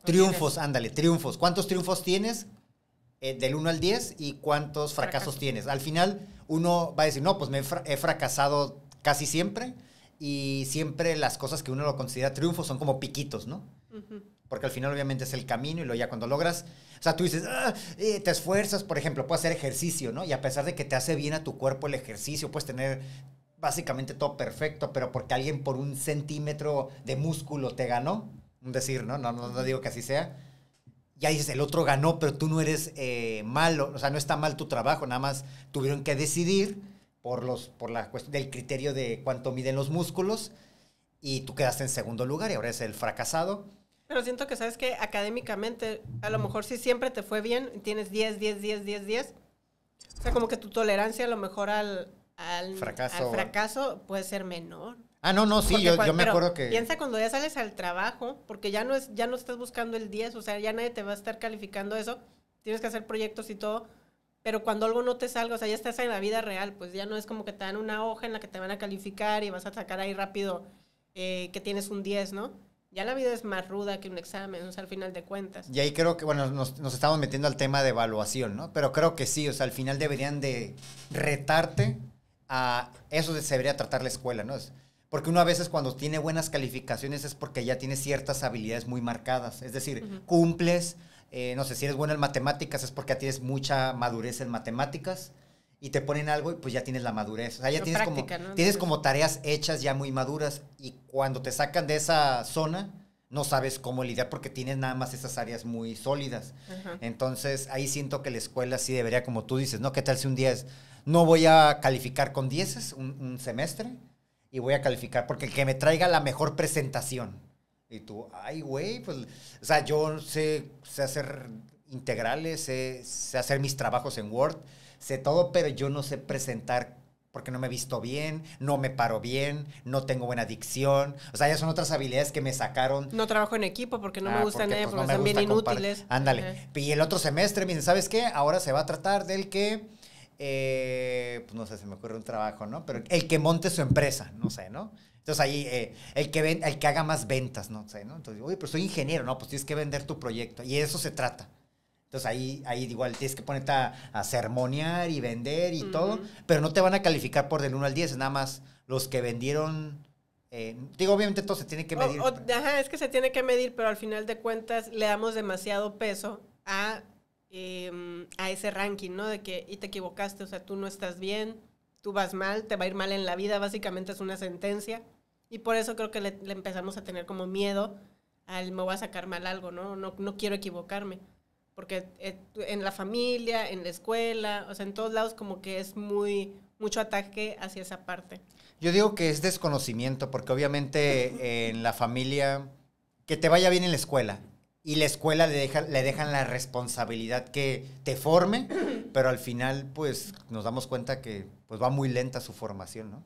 Speaker 2: triunfos, ándale, triunfos. ¿Cuántos triunfos tienes eh, del 1 al 10 y cuántos fracasos tienes? Al final uno va a decir, no, pues me he, fracasado casi siempre y siempre las cosas que uno lo considera triunfos son como piquitos, ¿no? Porque al final obviamente es el camino y lo ya cuando logras, o sea, tú dices, ah, eh, te esfuerzas, por ejemplo, puedes hacer ejercicio, ¿no? Y a pesar de que te hace bien a tu cuerpo el ejercicio, puedes tener básicamente todo perfecto, pero porque alguien por un centímetro de músculo te ganó, un decir, ¿no? No, no, digo que así sea. Ya dices, el otro ganó, pero tú no eres eh, malo, o sea, no está mal tu trabajo, nada más tuvieron que decidir por, los, por la del criterio de cuánto miden los músculos y tú quedaste en segundo lugar y ahora es el fracasado.
Speaker 1: Pero siento que, ¿sabes que Académicamente, a lo mejor si siempre te fue bien, tienes 10, 10, 10, 10, 10. O sea, como que tu tolerancia a lo mejor al, al fracaso, puede ser menor. Ah, no, no, sí, yo, me acuerdo que... Piensa cuando ya sales al trabajo, porque ya no, es, ya no estás buscando el 10, o sea, ya nadie te va a estar calificando eso, tienes que hacer proyectos y todo, pero cuando algo no te salga, o sea, ya estás en la vida real, pues ya no es como que te dan una hoja en la que te van a calificar y vas a sacar ahí rápido eh, que tienes un 10, ¿no? Ya la vida es más ruda que un examen, o sea, al final de cuentas.
Speaker 2: Y ahí creo que, bueno, nos, nos estamos metiendo al tema de evaluación, ¿no? Pero creo que sí, o sea, al final deberían de retarte a eso se debería tratar la escuela, ¿no? porque uno a veces cuando tiene buenas calificaciones es porque ya tiene ciertas habilidades muy marcadas. Es decir, cumples, eh, no sé, si eres bueno en matemáticas es porque ya tienes mucha madurez en matemáticas y te ponen algo y pues ya tienes la madurez. O sea, ya tienes, como, tareas hechas ya muy maduras y cuando te sacan de esa zona no sabes cómo lidiar porque tienes nada más esas áreas muy sólidas. Entonces ahí siento que la escuela sí debería, como tú dices, ¿no? ¿Qué tal si un día es no voy a calificar con dieces un, un semestre y voy a calificar porque el que me traiga la mejor presentación. Y tú, ay, güey, pues, o sea, yo sé, hacer integrales, sé, hacer mis trabajos en Word, sé todo, pero yo no sé presentar porque no me he visto bien, no me paro bien, no tengo buena dicción. O sea, ya son otras habilidades que me sacaron.
Speaker 1: No trabajo en equipo porque no ah, me gustan, porque, eh, pues, son bien inútiles. Ándale.
Speaker 2: Y el otro semestre miren, ¿sabes qué? Ahora se va a tratar del que eh, pues no sé, se me ocurre un trabajo, ¿no? Pero el que monte su empresa, no sé, ¿no? Entonces ahí, eh, el, que el que haga más ventas, no sé, ¿no? Entonces, oye, pero soy ingeniero, ¿no? Pues tienes que vender tu proyecto y eso se trata. Entonces ahí, ahí igual tienes que ponerte a, ceremoniar y vender y todo, pero no te van a calificar por del 1 al 10, nada más los que vendieron. Eh, digo, obviamente todo se tiene que medir.
Speaker 1: ajá, es que se tiene que medir, pero al final de cuentas le damos demasiado peso a Em, a ese ranking, ¿no? De que y te equivocaste, o sea, tú no estás bien, tú vas mal, te va a ir mal en la vida, básicamente es una sentencia. Y por eso creo que le, empezamos a tener como miedo al me voy a sacar mal algo, ¿no? No, no quiero equivocarme. Porque eh, en la familia, en la escuela, o sea, en todos lados como que es muy, mucho ataque hacia esa parte.
Speaker 2: Yo digo que es desconocimiento, porque obviamente en la familia, que te vaya bien en la escuela, y la escuela le, deja, dejan la responsabilidad que te forme, pero al final pues nos damos cuenta que pues va muy lenta su formación, ¿no?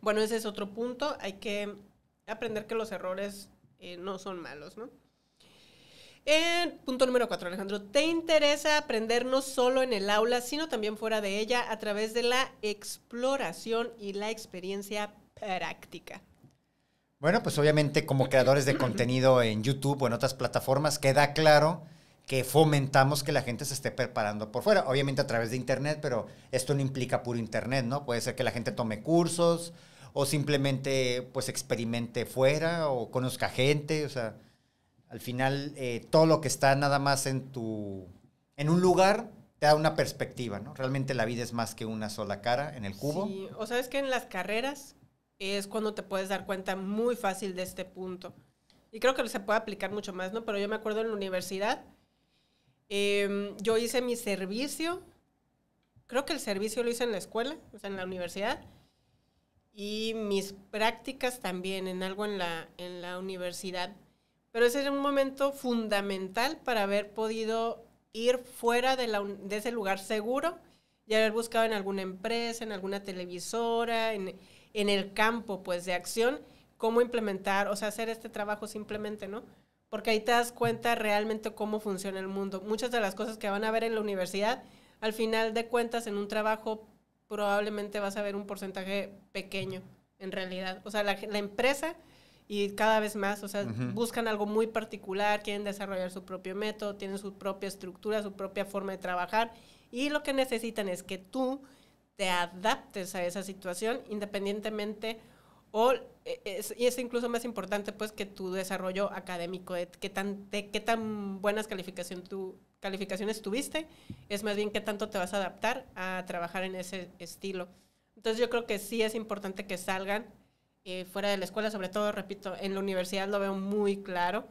Speaker 1: Bueno, ese es otro punto, hay que aprender que los errores eh, no son malos, ¿no? punto número cuatro, Alejandro. ¿Te interesa aprender no solo en el aula, sino también fuera de ella a través de la exploración y la experiencia práctica?
Speaker 2: Bueno, pues obviamente como creadores de contenido en YouTube o en otras plataformas queda claro que fomentamos que la gente se esté preparando por fuera, obviamente a través de Internet, pero esto no implica puro Internet, ¿no? Puede ser que la gente tome cursos o simplemente pues experimente fuera o conozca gente, o sea, al final eh, todo lo que está nada más en tu, en un lugar te da una perspectiva, ¿no? Realmente la vida es más que una sola cara en el cubo. Sí,
Speaker 1: o sabes que en las carreras es cuando te puedes dar cuenta muy fácil de este punto. Y creo que se puede aplicar mucho más, ¿no? Pero yo me acuerdo en la universidad, em, yo hice mi servicio, creo que el servicio lo hice en la escuela, o sea, en la universidad, y mis prácticas también en algo en la, en la universidad. Pero ese era un momento fundamental para haber podido ir fuera de, de ese lugar seguro y haber buscado en alguna empresa, en alguna televisora, en, en el campo pues de acción cómo implementar, o sea, hacer este trabajo simplemente, ¿no? Porque ahí te das cuenta realmente cómo funciona el mundo. Muchas de las cosas que van a ver en la universidad, al final de cuentas, en un trabajo probablemente vas a ver un porcentaje pequeño, en realidad. O sea, la, empresa y cada vez más, o sea, buscan algo muy particular, quieren desarrollar su propio método, tienen su propia estructura, su propia forma de trabajar, y lo que necesitan es que tú te adaptes a esa situación independientemente o eh, y es incluso más importante pues que tu desarrollo académico, de eh, qué tan, qué tan buenas tu, calificaciones tuviste, es más bien qué tanto te vas a adaptar a trabajar en ese estilo. Entonces yo creo que sí es importante que salgan eh, fuera de la escuela, sobre todo, repito, en la universidad lo veo muy claro,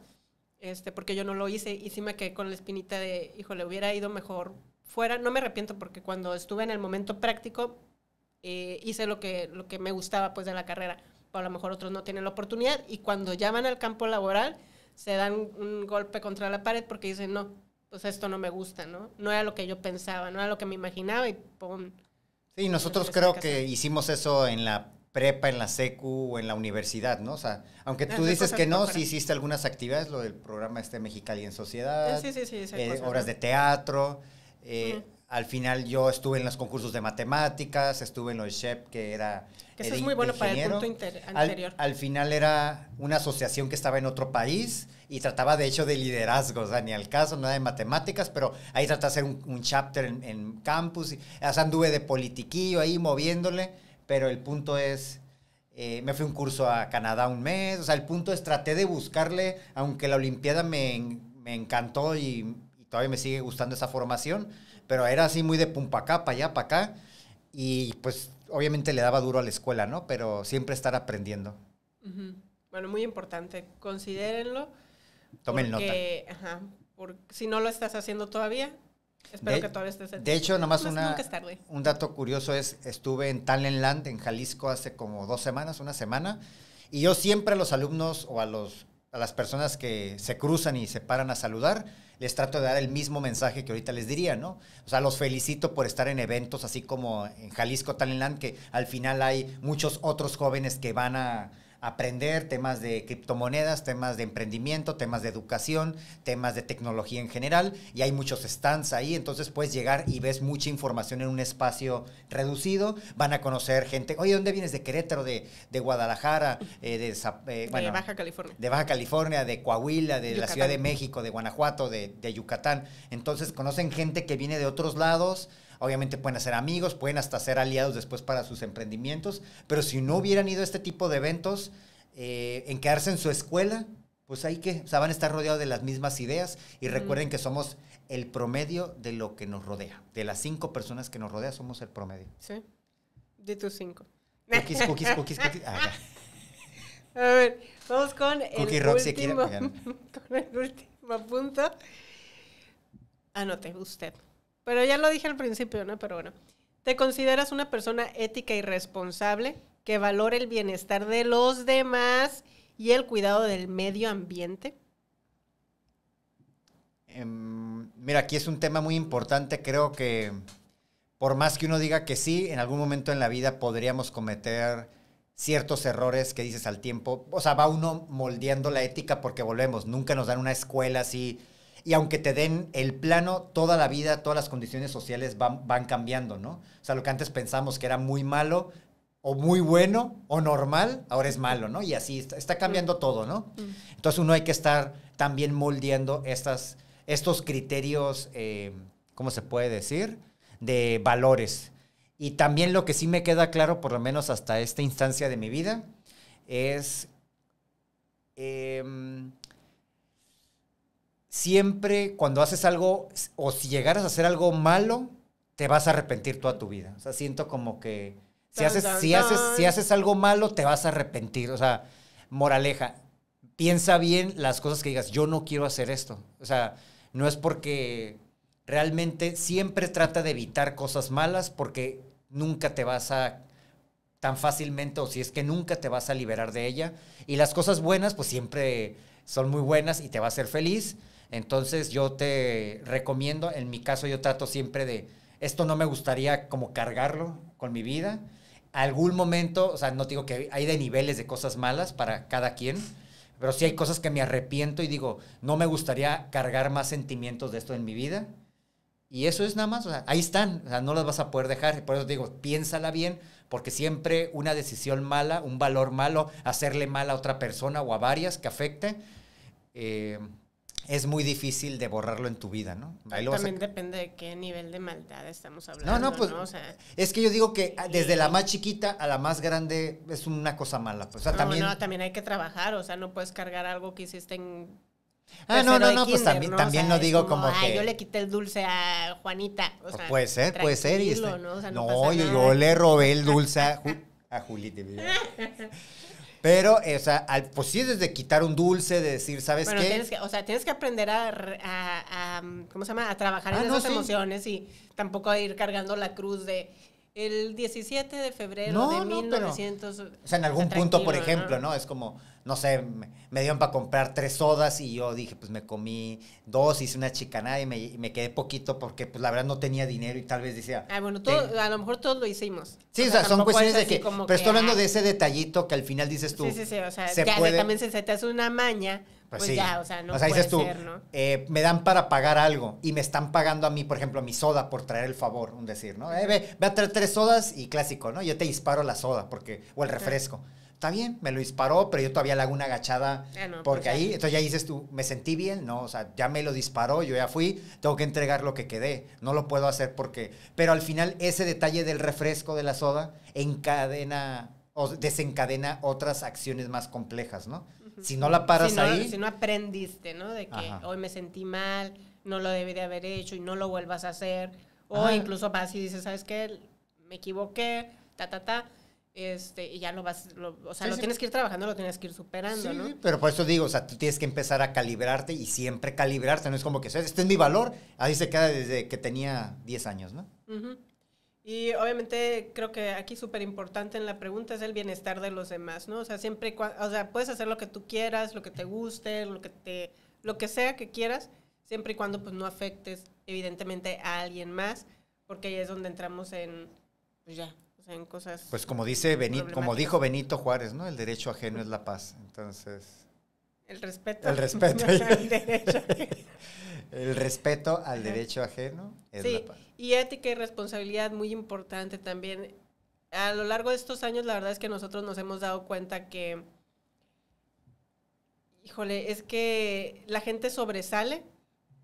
Speaker 1: este, porque yo no lo hice y sí me quedé con la espinita de, hijo le hubiera ido mejor fuera, no me arrepiento porque cuando estuve en el momento práctico eh, hice lo que, lo que me gustaba pues de la carrera, a lo mejor otros no tienen la oportunidad y cuando ya van al campo laboral se dan un golpe contra la pared porque dicen, no, pues esto no me gusta, ¿no? No era lo que yo pensaba, no era lo que me imaginaba y ¡pum! Sí, nosotros creo que
Speaker 2: hicimos eso en la prepa, en la secu o en la universidad, ¿no? O sea, aunque ah, tú dices que no, sí hiciste algunas actividades, lo del programa este Mexicali en eh, Sociedad, eh, obras de teatro. Eh, al final yo estuve en los concursos de matemáticas, estuve en los SHEP, que era... Eso es muy bueno para el punto anterior. Al, final era una asociación que estaba en otro país y trataba de hecho de liderazgo, o sea, ni al caso, nada de matemáticas, pero ahí traté de hacer un, chapter en, campus, y, o anduve de politiquillo ahí moviéndole, pero el punto es... Eh, me fui un curso a Canadá un mes, o sea, el punto es traté de buscarle, aunque la Olimpiada me encantó y todavía me sigue gustando esa formación, pero era así muy de pumpa acá, para allá, para acá, y pues obviamente le daba duro a la escuela, ¿no? Pero siempre estar aprendiendo.
Speaker 1: Bueno, muy importante, considérenlo. Tomen nota. porque si no lo estás haciendo todavía, espero que todavía estés. de hecho, nomás una,
Speaker 2: un dato curioso es, estuve en Talentland, en Jalisco, hace como dos semanas, una semana, y yo siempre a los alumnos o a los a las personas que se cruzan y se paran a saludar, les trato de dar el mismo mensaje que ahorita les diría, ¿no? O sea, los felicito por estar en eventos así como en Jalisco Talentland, que al final hay muchos otros jóvenes que van a, aprender temas de criptomonedas, temas de emprendimiento, temas de educación, temas de tecnología en general, y hay muchos stands ahí, entonces puedes llegar y ves mucha información en un espacio reducido, van a conocer gente, oye, ¿dónde vienes? De Querétaro, de, de Guadalajara, eh, de, eh, Baja California. De Baja California, de Coahuila, de la Ciudad de México, de Guanajuato, de, de Yucatán, entonces conocen gente que viene de otros lados, Obviamente pueden hacer amigos, pueden hasta ser aliados después para sus emprendimientos, pero si no hubieran ido a este tipo de eventos, eh, en quedarse en su escuela, pues ahí que, o sea, van a estar rodeados de las mismas ideas y recuerden que somos el promedio de lo que nos rodea. De las cinco personas que nos rodea, somos el promedio.
Speaker 1: Sí, de tus cinco. Cookies, cookies, cookies, ah, A ver, vamos con el, último, con el último punto. Anote usted. Pero ya lo dije al principio, ¿no? Pero bueno, ¿te consideras una persona ética y responsable que valora el bienestar de los demás y el cuidado del medio ambiente?
Speaker 2: Em, mira, aquí es un tema muy importante. Creo que por más que uno diga que sí, en algún momento en la vida podríamos cometer ciertos errores que dices al tiempo. O sea, va uno moldeando la ética porque volvemos. Nunca nos dan una escuela así y aunque te den el plano, toda la vida, todas las condiciones sociales van, van cambiando, ¿no? O sea, lo que antes pensamos que era muy malo, o muy bueno o normal, ahora es malo, ¿no? Y así está, cambiando todo, ¿no? Mm. Entonces uno hay que estar también moldeando estas, estos criterios, eh, ¿cómo se puede decir? De valores. Y también lo que sí me queda claro, por lo menos hasta esta instancia de mi vida, es... Em, siempre cuando haces algo o si llegaras a hacer algo malo, te vas a arrepentir toda tu vida. O sea, siento como que si haces, algo malo, te vas a arrepentir. O sea, moraleja, piensa bien las cosas que digas, yo no quiero hacer esto. O sea, no es porque realmente siempre trata de evitar cosas malas porque nunca te vas a tan fácilmente o si es que nunca te vas a liberar de ella. Y las cosas buenas, pues siempre son muy buenas y te va a hacer feliz. Entonces yo te recomiendo, en mi caso yo trato siempre de, esto no me gustaría como cargarlo con mi vida. Algún momento, o sea, no digo que hay de niveles de cosas malas para cada quien, pero sí hay cosas que me arrepiento y digo, no me gustaría cargar más sentimientos de esto en mi vida. Y eso es nada más, o sea, ahí están, o sea, no las vas a poder dejar. Por eso digo, piénsala bien, porque siempre una decisión mala, un valor malo, hacerle mal a otra persona o a varias que afecte, eh, es muy difícil de borrarlo en tu vida, ¿no? También
Speaker 1: depende de qué nivel de maldad estamos hablando. No, no, pues es
Speaker 2: que yo digo que ah, desde la más chiquita a la más grande es una cosa mala. Pues, no, también... no, también
Speaker 1: hay que trabajar, o sea, no puedes cargar algo que hiciste en...
Speaker 2: Ah, no, no, no, pues también, ¿no? también no digo como, que... yo le
Speaker 1: quité el dulce a Juanita. O pues, sea, puede ser, puede ser. Y este, No, yo, yo, le robé
Speaker 2: el dulce a, Juli Pero, o sea, pues sí es de quitar un dulce, de decir, ¿sabes qué?
Speaker 1: que, o sea, tienes que aprender a, mm, ¿cómo se llama? A trabajar ah, en las esas emociones y tampoco a ir cargando la cruz de el 17 de febrero de 1900. o sea, en algún punto, por ejemplo,
Speaker 2: ¿no? Es como, no sé, me dieron para comprar tres sodas y yo dije, pues me comí dos, hice una chicanada y me, me quedé poquito porque pues la verdad no tenía dinero y tal vez decía... Ah,
Speaker 1: bueno, todo, a lo mejor todos lo hicimos. Sí, o sea, son cuestiones de que... Pero estoy hablando ah. de
Speaker 2: ese detallito que al final dices tú... Sí, sí, sí,
Speaker 1: o sea, se ya también se, te hace una maña. Pues, pues ya, o sea, no o sea, tú,
Speaker 2: eh, me dan para pagar algo y me están pagando a mí, por ejemplo, mi soda por traer el favor, un decir, ¿no? Eh, ve, a traer tres sodas y clásico, ¿no? Yo te disparo la soda porque, o el refresco está bien, me lo disparó, pero yo todavía le hago una agachada ah, porque pues ahí, entonces ya dices tú, me sentí bien, no, o sea, ya me lo disparó, yo ya fui, tengo que entregar lo que quedé, no lo puedo hacer porque, pero al final ese detalle del refresco de la soda encadena o desencadena otras acciones más complejas, ¿no? Si no la paras ahí. Si
Speaker 1: no aprendiste, ¿no? De que hoy me sentí mal, no lo debí de haber hecho y no lo vuelvas a hacer. O incluso vas y dices, ¿sabes qué? Me equivoqué, ta, ta, ta este, y ya lo vas, o sea, lo tienes que ir trabajando, lo tienes que ir superando, sí,
Speaker 2: Pero por eso digo, o sea, tú tienes que empezar a calibrarte y siempre calibrarte, no es como que, este es mi valor, ahí se queda desde que tenía 10 años, ¿no?
Speaker 1: Y obviamente creo que aquí súper importante en la pregunta es el bienestar de los demás, ¿no? O sea, siempre, o sea, puedes hacer lo que tú quieras, lo que te guste, lo que te, lo que sea que quieras, siempre y cuando pues no afectes evidentemente a alguien más, porque ahí es donde entramos en, pues ya, pues como, dice como dijo
Speaker 2: Benito Juárez, ¿no? El derecho ajeno es la paz. Entonces...
Speaker 1: El respeto. El respeto. al derecho ajeno. El respeto al derecho
Speaker 2: ajeno es la paz.
Speaker 1: Y ética y responsabilidad muy importante también. A lo largo de estos años, la verdad es que nosotros nos hemos dado cuenta que, híjole, es que la gente sobresale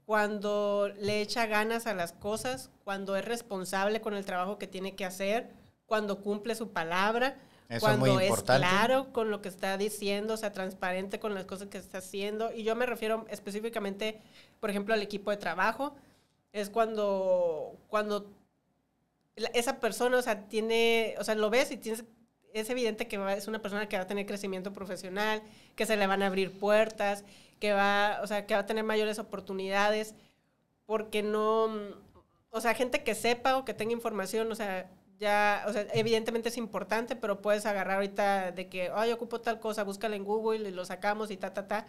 Speaker 1: cuando le echa ganas a las cosas, cuando es responsable con el trabajo que tiene que hacer, cuando cumple su palabra, cuando es, claro con lo que está diciendo, o sea, transparente con las cosas que está haciendo. Y yo me refiero específicamente, por ejemplo, al equipo de trabajo. Es cuando, cuando esa persona, o sea, tiene, o sea, lo ves y tienes es evidente que es una persona que va a tener crecimiento profesional, que se le van a abrir puertas, que va, o sea, que va a tener mayores oportunidades, porque no, o sea, gente que sepa o que tenga información, o sea, ya, o sea, evidentemente es importante, pero puedes agarrar ahorita de que, ay, ocupo tal cosa, búscala en Google y lo sacamos y ta, ta, ta,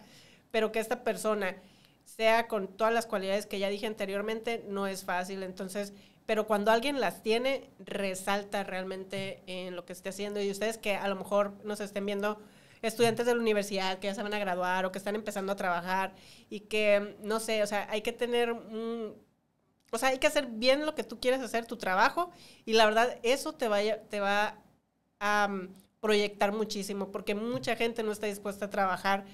Speaker 1: pero que esta persona sea con todas las cualidades que ya dije anteriormente, no es fácil. Entonces, pero cuando alguien las tiene, resalta realmente en lo que esté haciendo. Y ustedes que a lo mejor nos estén viendo estudiantes de la universidad que ya se van a graduar o que están empezando a trabajar y que, no sé, o sea, hay que tener un o sea, hay que hacer bien lo que tú quieres hacer, tu trabajo, y la verdad, eso te, vaya, te va a mm, proyectar muchísimo, porque mucha gente no está dispuesta a trabajar.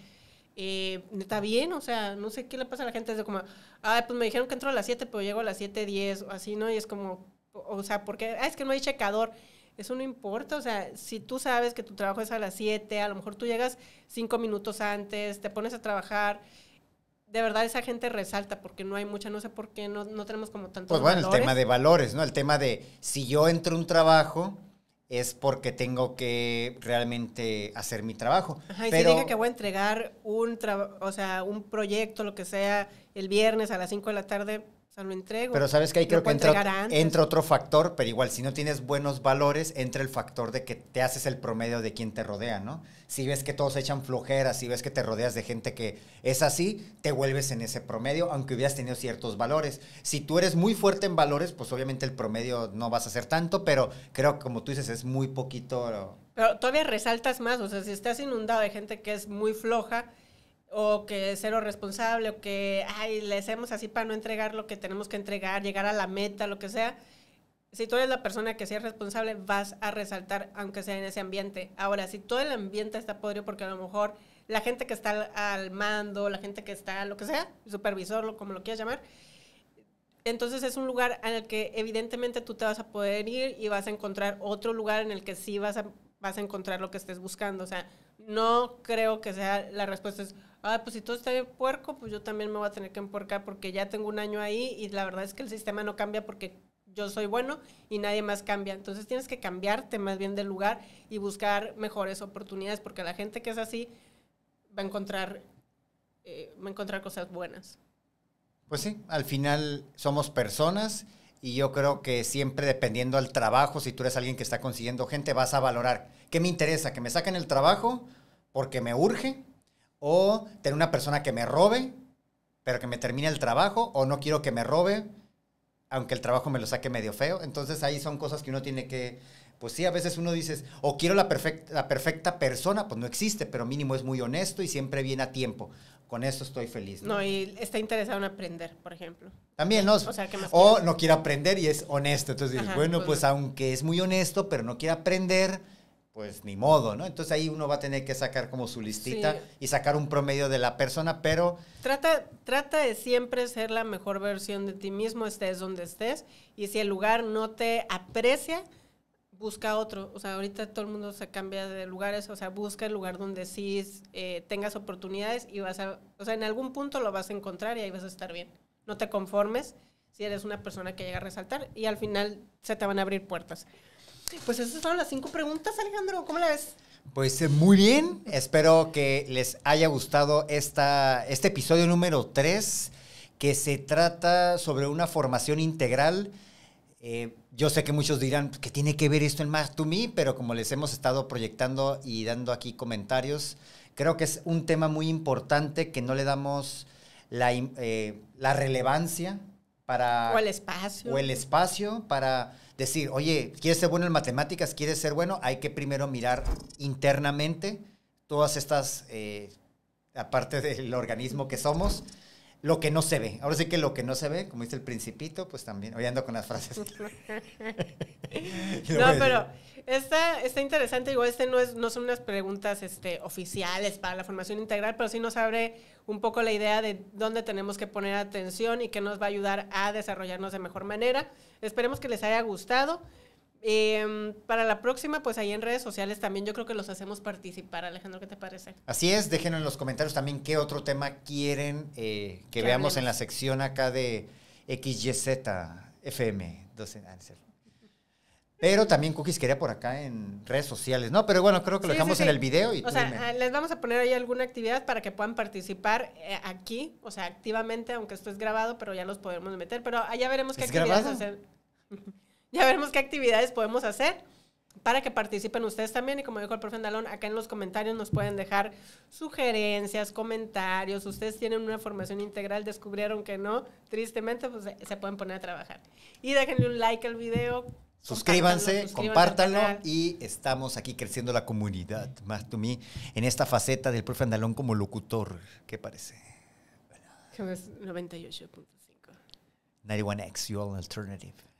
Speaker 1: está eh, bien, o sea, no sé qué le pasa a la gente, es como, ah, pues me dijeron que entro a las 7, pero llego a las 7.10, o así, ¿no? Y es como, o sea, porque, ah, es que no hay checador, eso no importa, o sea, si tú sabes que tu trabajo es a las 7, a lo mejor tú llegas 5 minutos antes, te pones a trabajar, de verdad esa gente resalta porque no hay mucha, no sé por qué, no, no tenemos como tantos Pues bueno, el tema de
Speaker 2: valores, ¿no? El tema de si yo entro a un trabajo es porque tengo que realmente hacer mi trabajo. Ajá, y Pero, si dije que
Speaker 1: voy a entregar un, o sea, un proyecto, lo que sea, el viernes a las 5 de la tarde, lo entrego. Pero sabes que ahí creo que entra,
Speaker 2: otro factor, pero igual, si no tienes buenos valores, entra el factor de que te haces el promedio de quien te rodea, ¿no? Si ves que todos echan flojeras, si ves que te rodeas de gente que es así, te vuelves en ese promedio, aunque hubieras tenido ciertos valores. Si tú eres muy fuerte en valores, pues obviamente el promedio no vas a ser tanto, pero creo que como tú dices, es muy poquito...
Speaker 1: Pero todavía resaltas más, o sea, si estás inundado de gente que es muy floja, o que cero responsable, o que, ay, le hacemos así para no entregar lo que tenemos que entregar, llegar a la meta, lo que sea. Si tú eres la persona que sí es responsable, vas a resaltar, aunque sea en ese ambiente. Ahora, si todo el ambiente está podrido, porque a lo mejor la gente que está al, mando, la gente que está, lo que sea, supervisor, lo, como lo quieras llamar, entonces es un lugar en el que evidentemente tú te vas a poder ir y vas a encontrar otro lugar en el que sí vas a, vas a encontrar lo que estés buscando. O sea, no creo que sea la respuesta es, ah, pues si todo está de puerco, pues yo también me voy a tener que empuercar porque ya tengo un año ahí y la verdad es que el sistema no cambia porque yo soy bueno y nadie más cambia. Entonces tienes que cambiarte más bien del lugar y buscar mejores oportunidades porque la gente que es así va a encontrar, eh, va a encontrar cosas buenas.
Speaker 2: Pues sí, al final somos personas y yo creo que siempre dependiendo al trabajo, si tú eres alguien que está consiguiendo gente, vas a valorar qué me interesa, que me saquen el trabajo porque me urge o tener una persona que me robe, pero que me termine el trabajo, o no quiero que me robe, aunque el trabajo me lo saque medio feo. Entonces ahí son cosas que uno tiene que, pues sí, a veces uno dice, o quiero la perfecta, persona, pues no existe, pero mínimo es muy honesto y siempre viene a tiempo. Con eso estoy feliz. No,
Speaker 1: y está interesado en aprender, por ejemplo.
Speaker 2: También, ¿no? O, no quiere aprender y es honesto. Entonces dices, bueno, pues, pues, aunque es muy honesto, pero no quiere aprender, pues ni modo, ¿no? Entonces ahí uno va a tener que sacar como su listita y sacar un promedio de la persona, pero...
Speaker 1: Trata, trata de siempre ser la mejor versión de ti mismo, estés donde estés, y si el lugar no te aprecia, busca otro. O sea, ahorita todo el mundo se cambia de lugares, o sea, busca el lugar donde sí eh, tengas oportunidades y vas a, o sea, en algún punto lo vas a encontrar y ahí vas a estar bien. No te conformes si eres una persona que llega a resaltar y al final se te van a abrir puertas. Pues esas son las cinco preguntas, Alejandro. ¿Cómo la ves?
Speaker 2: Pues eh, muy bien, espero que les haya gustado esta, este episodio número 3, que se trata sobre una formación integral. Eh, yo sé que muchos dirán pues, que tiene que ver esto en Más to Me, pero como les hemos estado proyectando y dando aquí comentarios, creo que es un tema muy importante que no le damos la eh, relevancia para... O el
Speaker 1: espacio. O el
Speaker 2: espacio para decir, oye, ¿quieres ser bueno en matemáticas? ¿Quieres ser bueno? Hay que primero mirar internamente todas estas, eh, aparte del organismo que somos, lo que no se ve. Ahora sí que lo que no se ve, como dice el principito, pues también, hoy ando con las frases.
Speaker 1: no, pero Está, está interesante, digo, este no, es, no son unas preguntas este, oficiales para la formación integral, pero sí nos abre un poco la idea de dónde tenemos que poner atención y qué nos va a ayudar a desarrollarnos de mejor manera. Esperemos que les haya gustado. Em, para la próxima, pues ahí en redes sociales también yo creo que los hacemos participar. Alejandro, ¿qué te parece?
Speaker 2: Así es, déjenos en los comentarios también qué otro tema quieren eh, que veamos en la sección acá de XYZ FM. 12 pero también cookies quería por acá en redes sociales, ¿no? Pero bueno, creo que lo dejamos en el video y O sea, ah,
Speaker 1: les vamos a poner ahí alguna actividad para que puedan participar eh, aquí, o sea, activamente, aunque esto es grabado, pero ya los podemos meter. Pero allá veremos qué actividades hacer. ya veremos qué actividades podemos hacer para que participen ustedes también. Y como dijo el profe Andalón, acá en los comentarios nos pueden dejar sugerencias, comentarios. Ustedes tienen una formación integral, descubrieron que no, tristemente, pues se pueden poner a trabajar. Y déjenle un like al video, Suscríbanse, compártanlo
Speaker 2: y estamos aquí creciendo la comunidad, más to me, en esta faceta del profe Andalón como locutor. ¿Qué parece?
Speaker 1: 98.5.
Speaker 2: 91X, You All Alternative.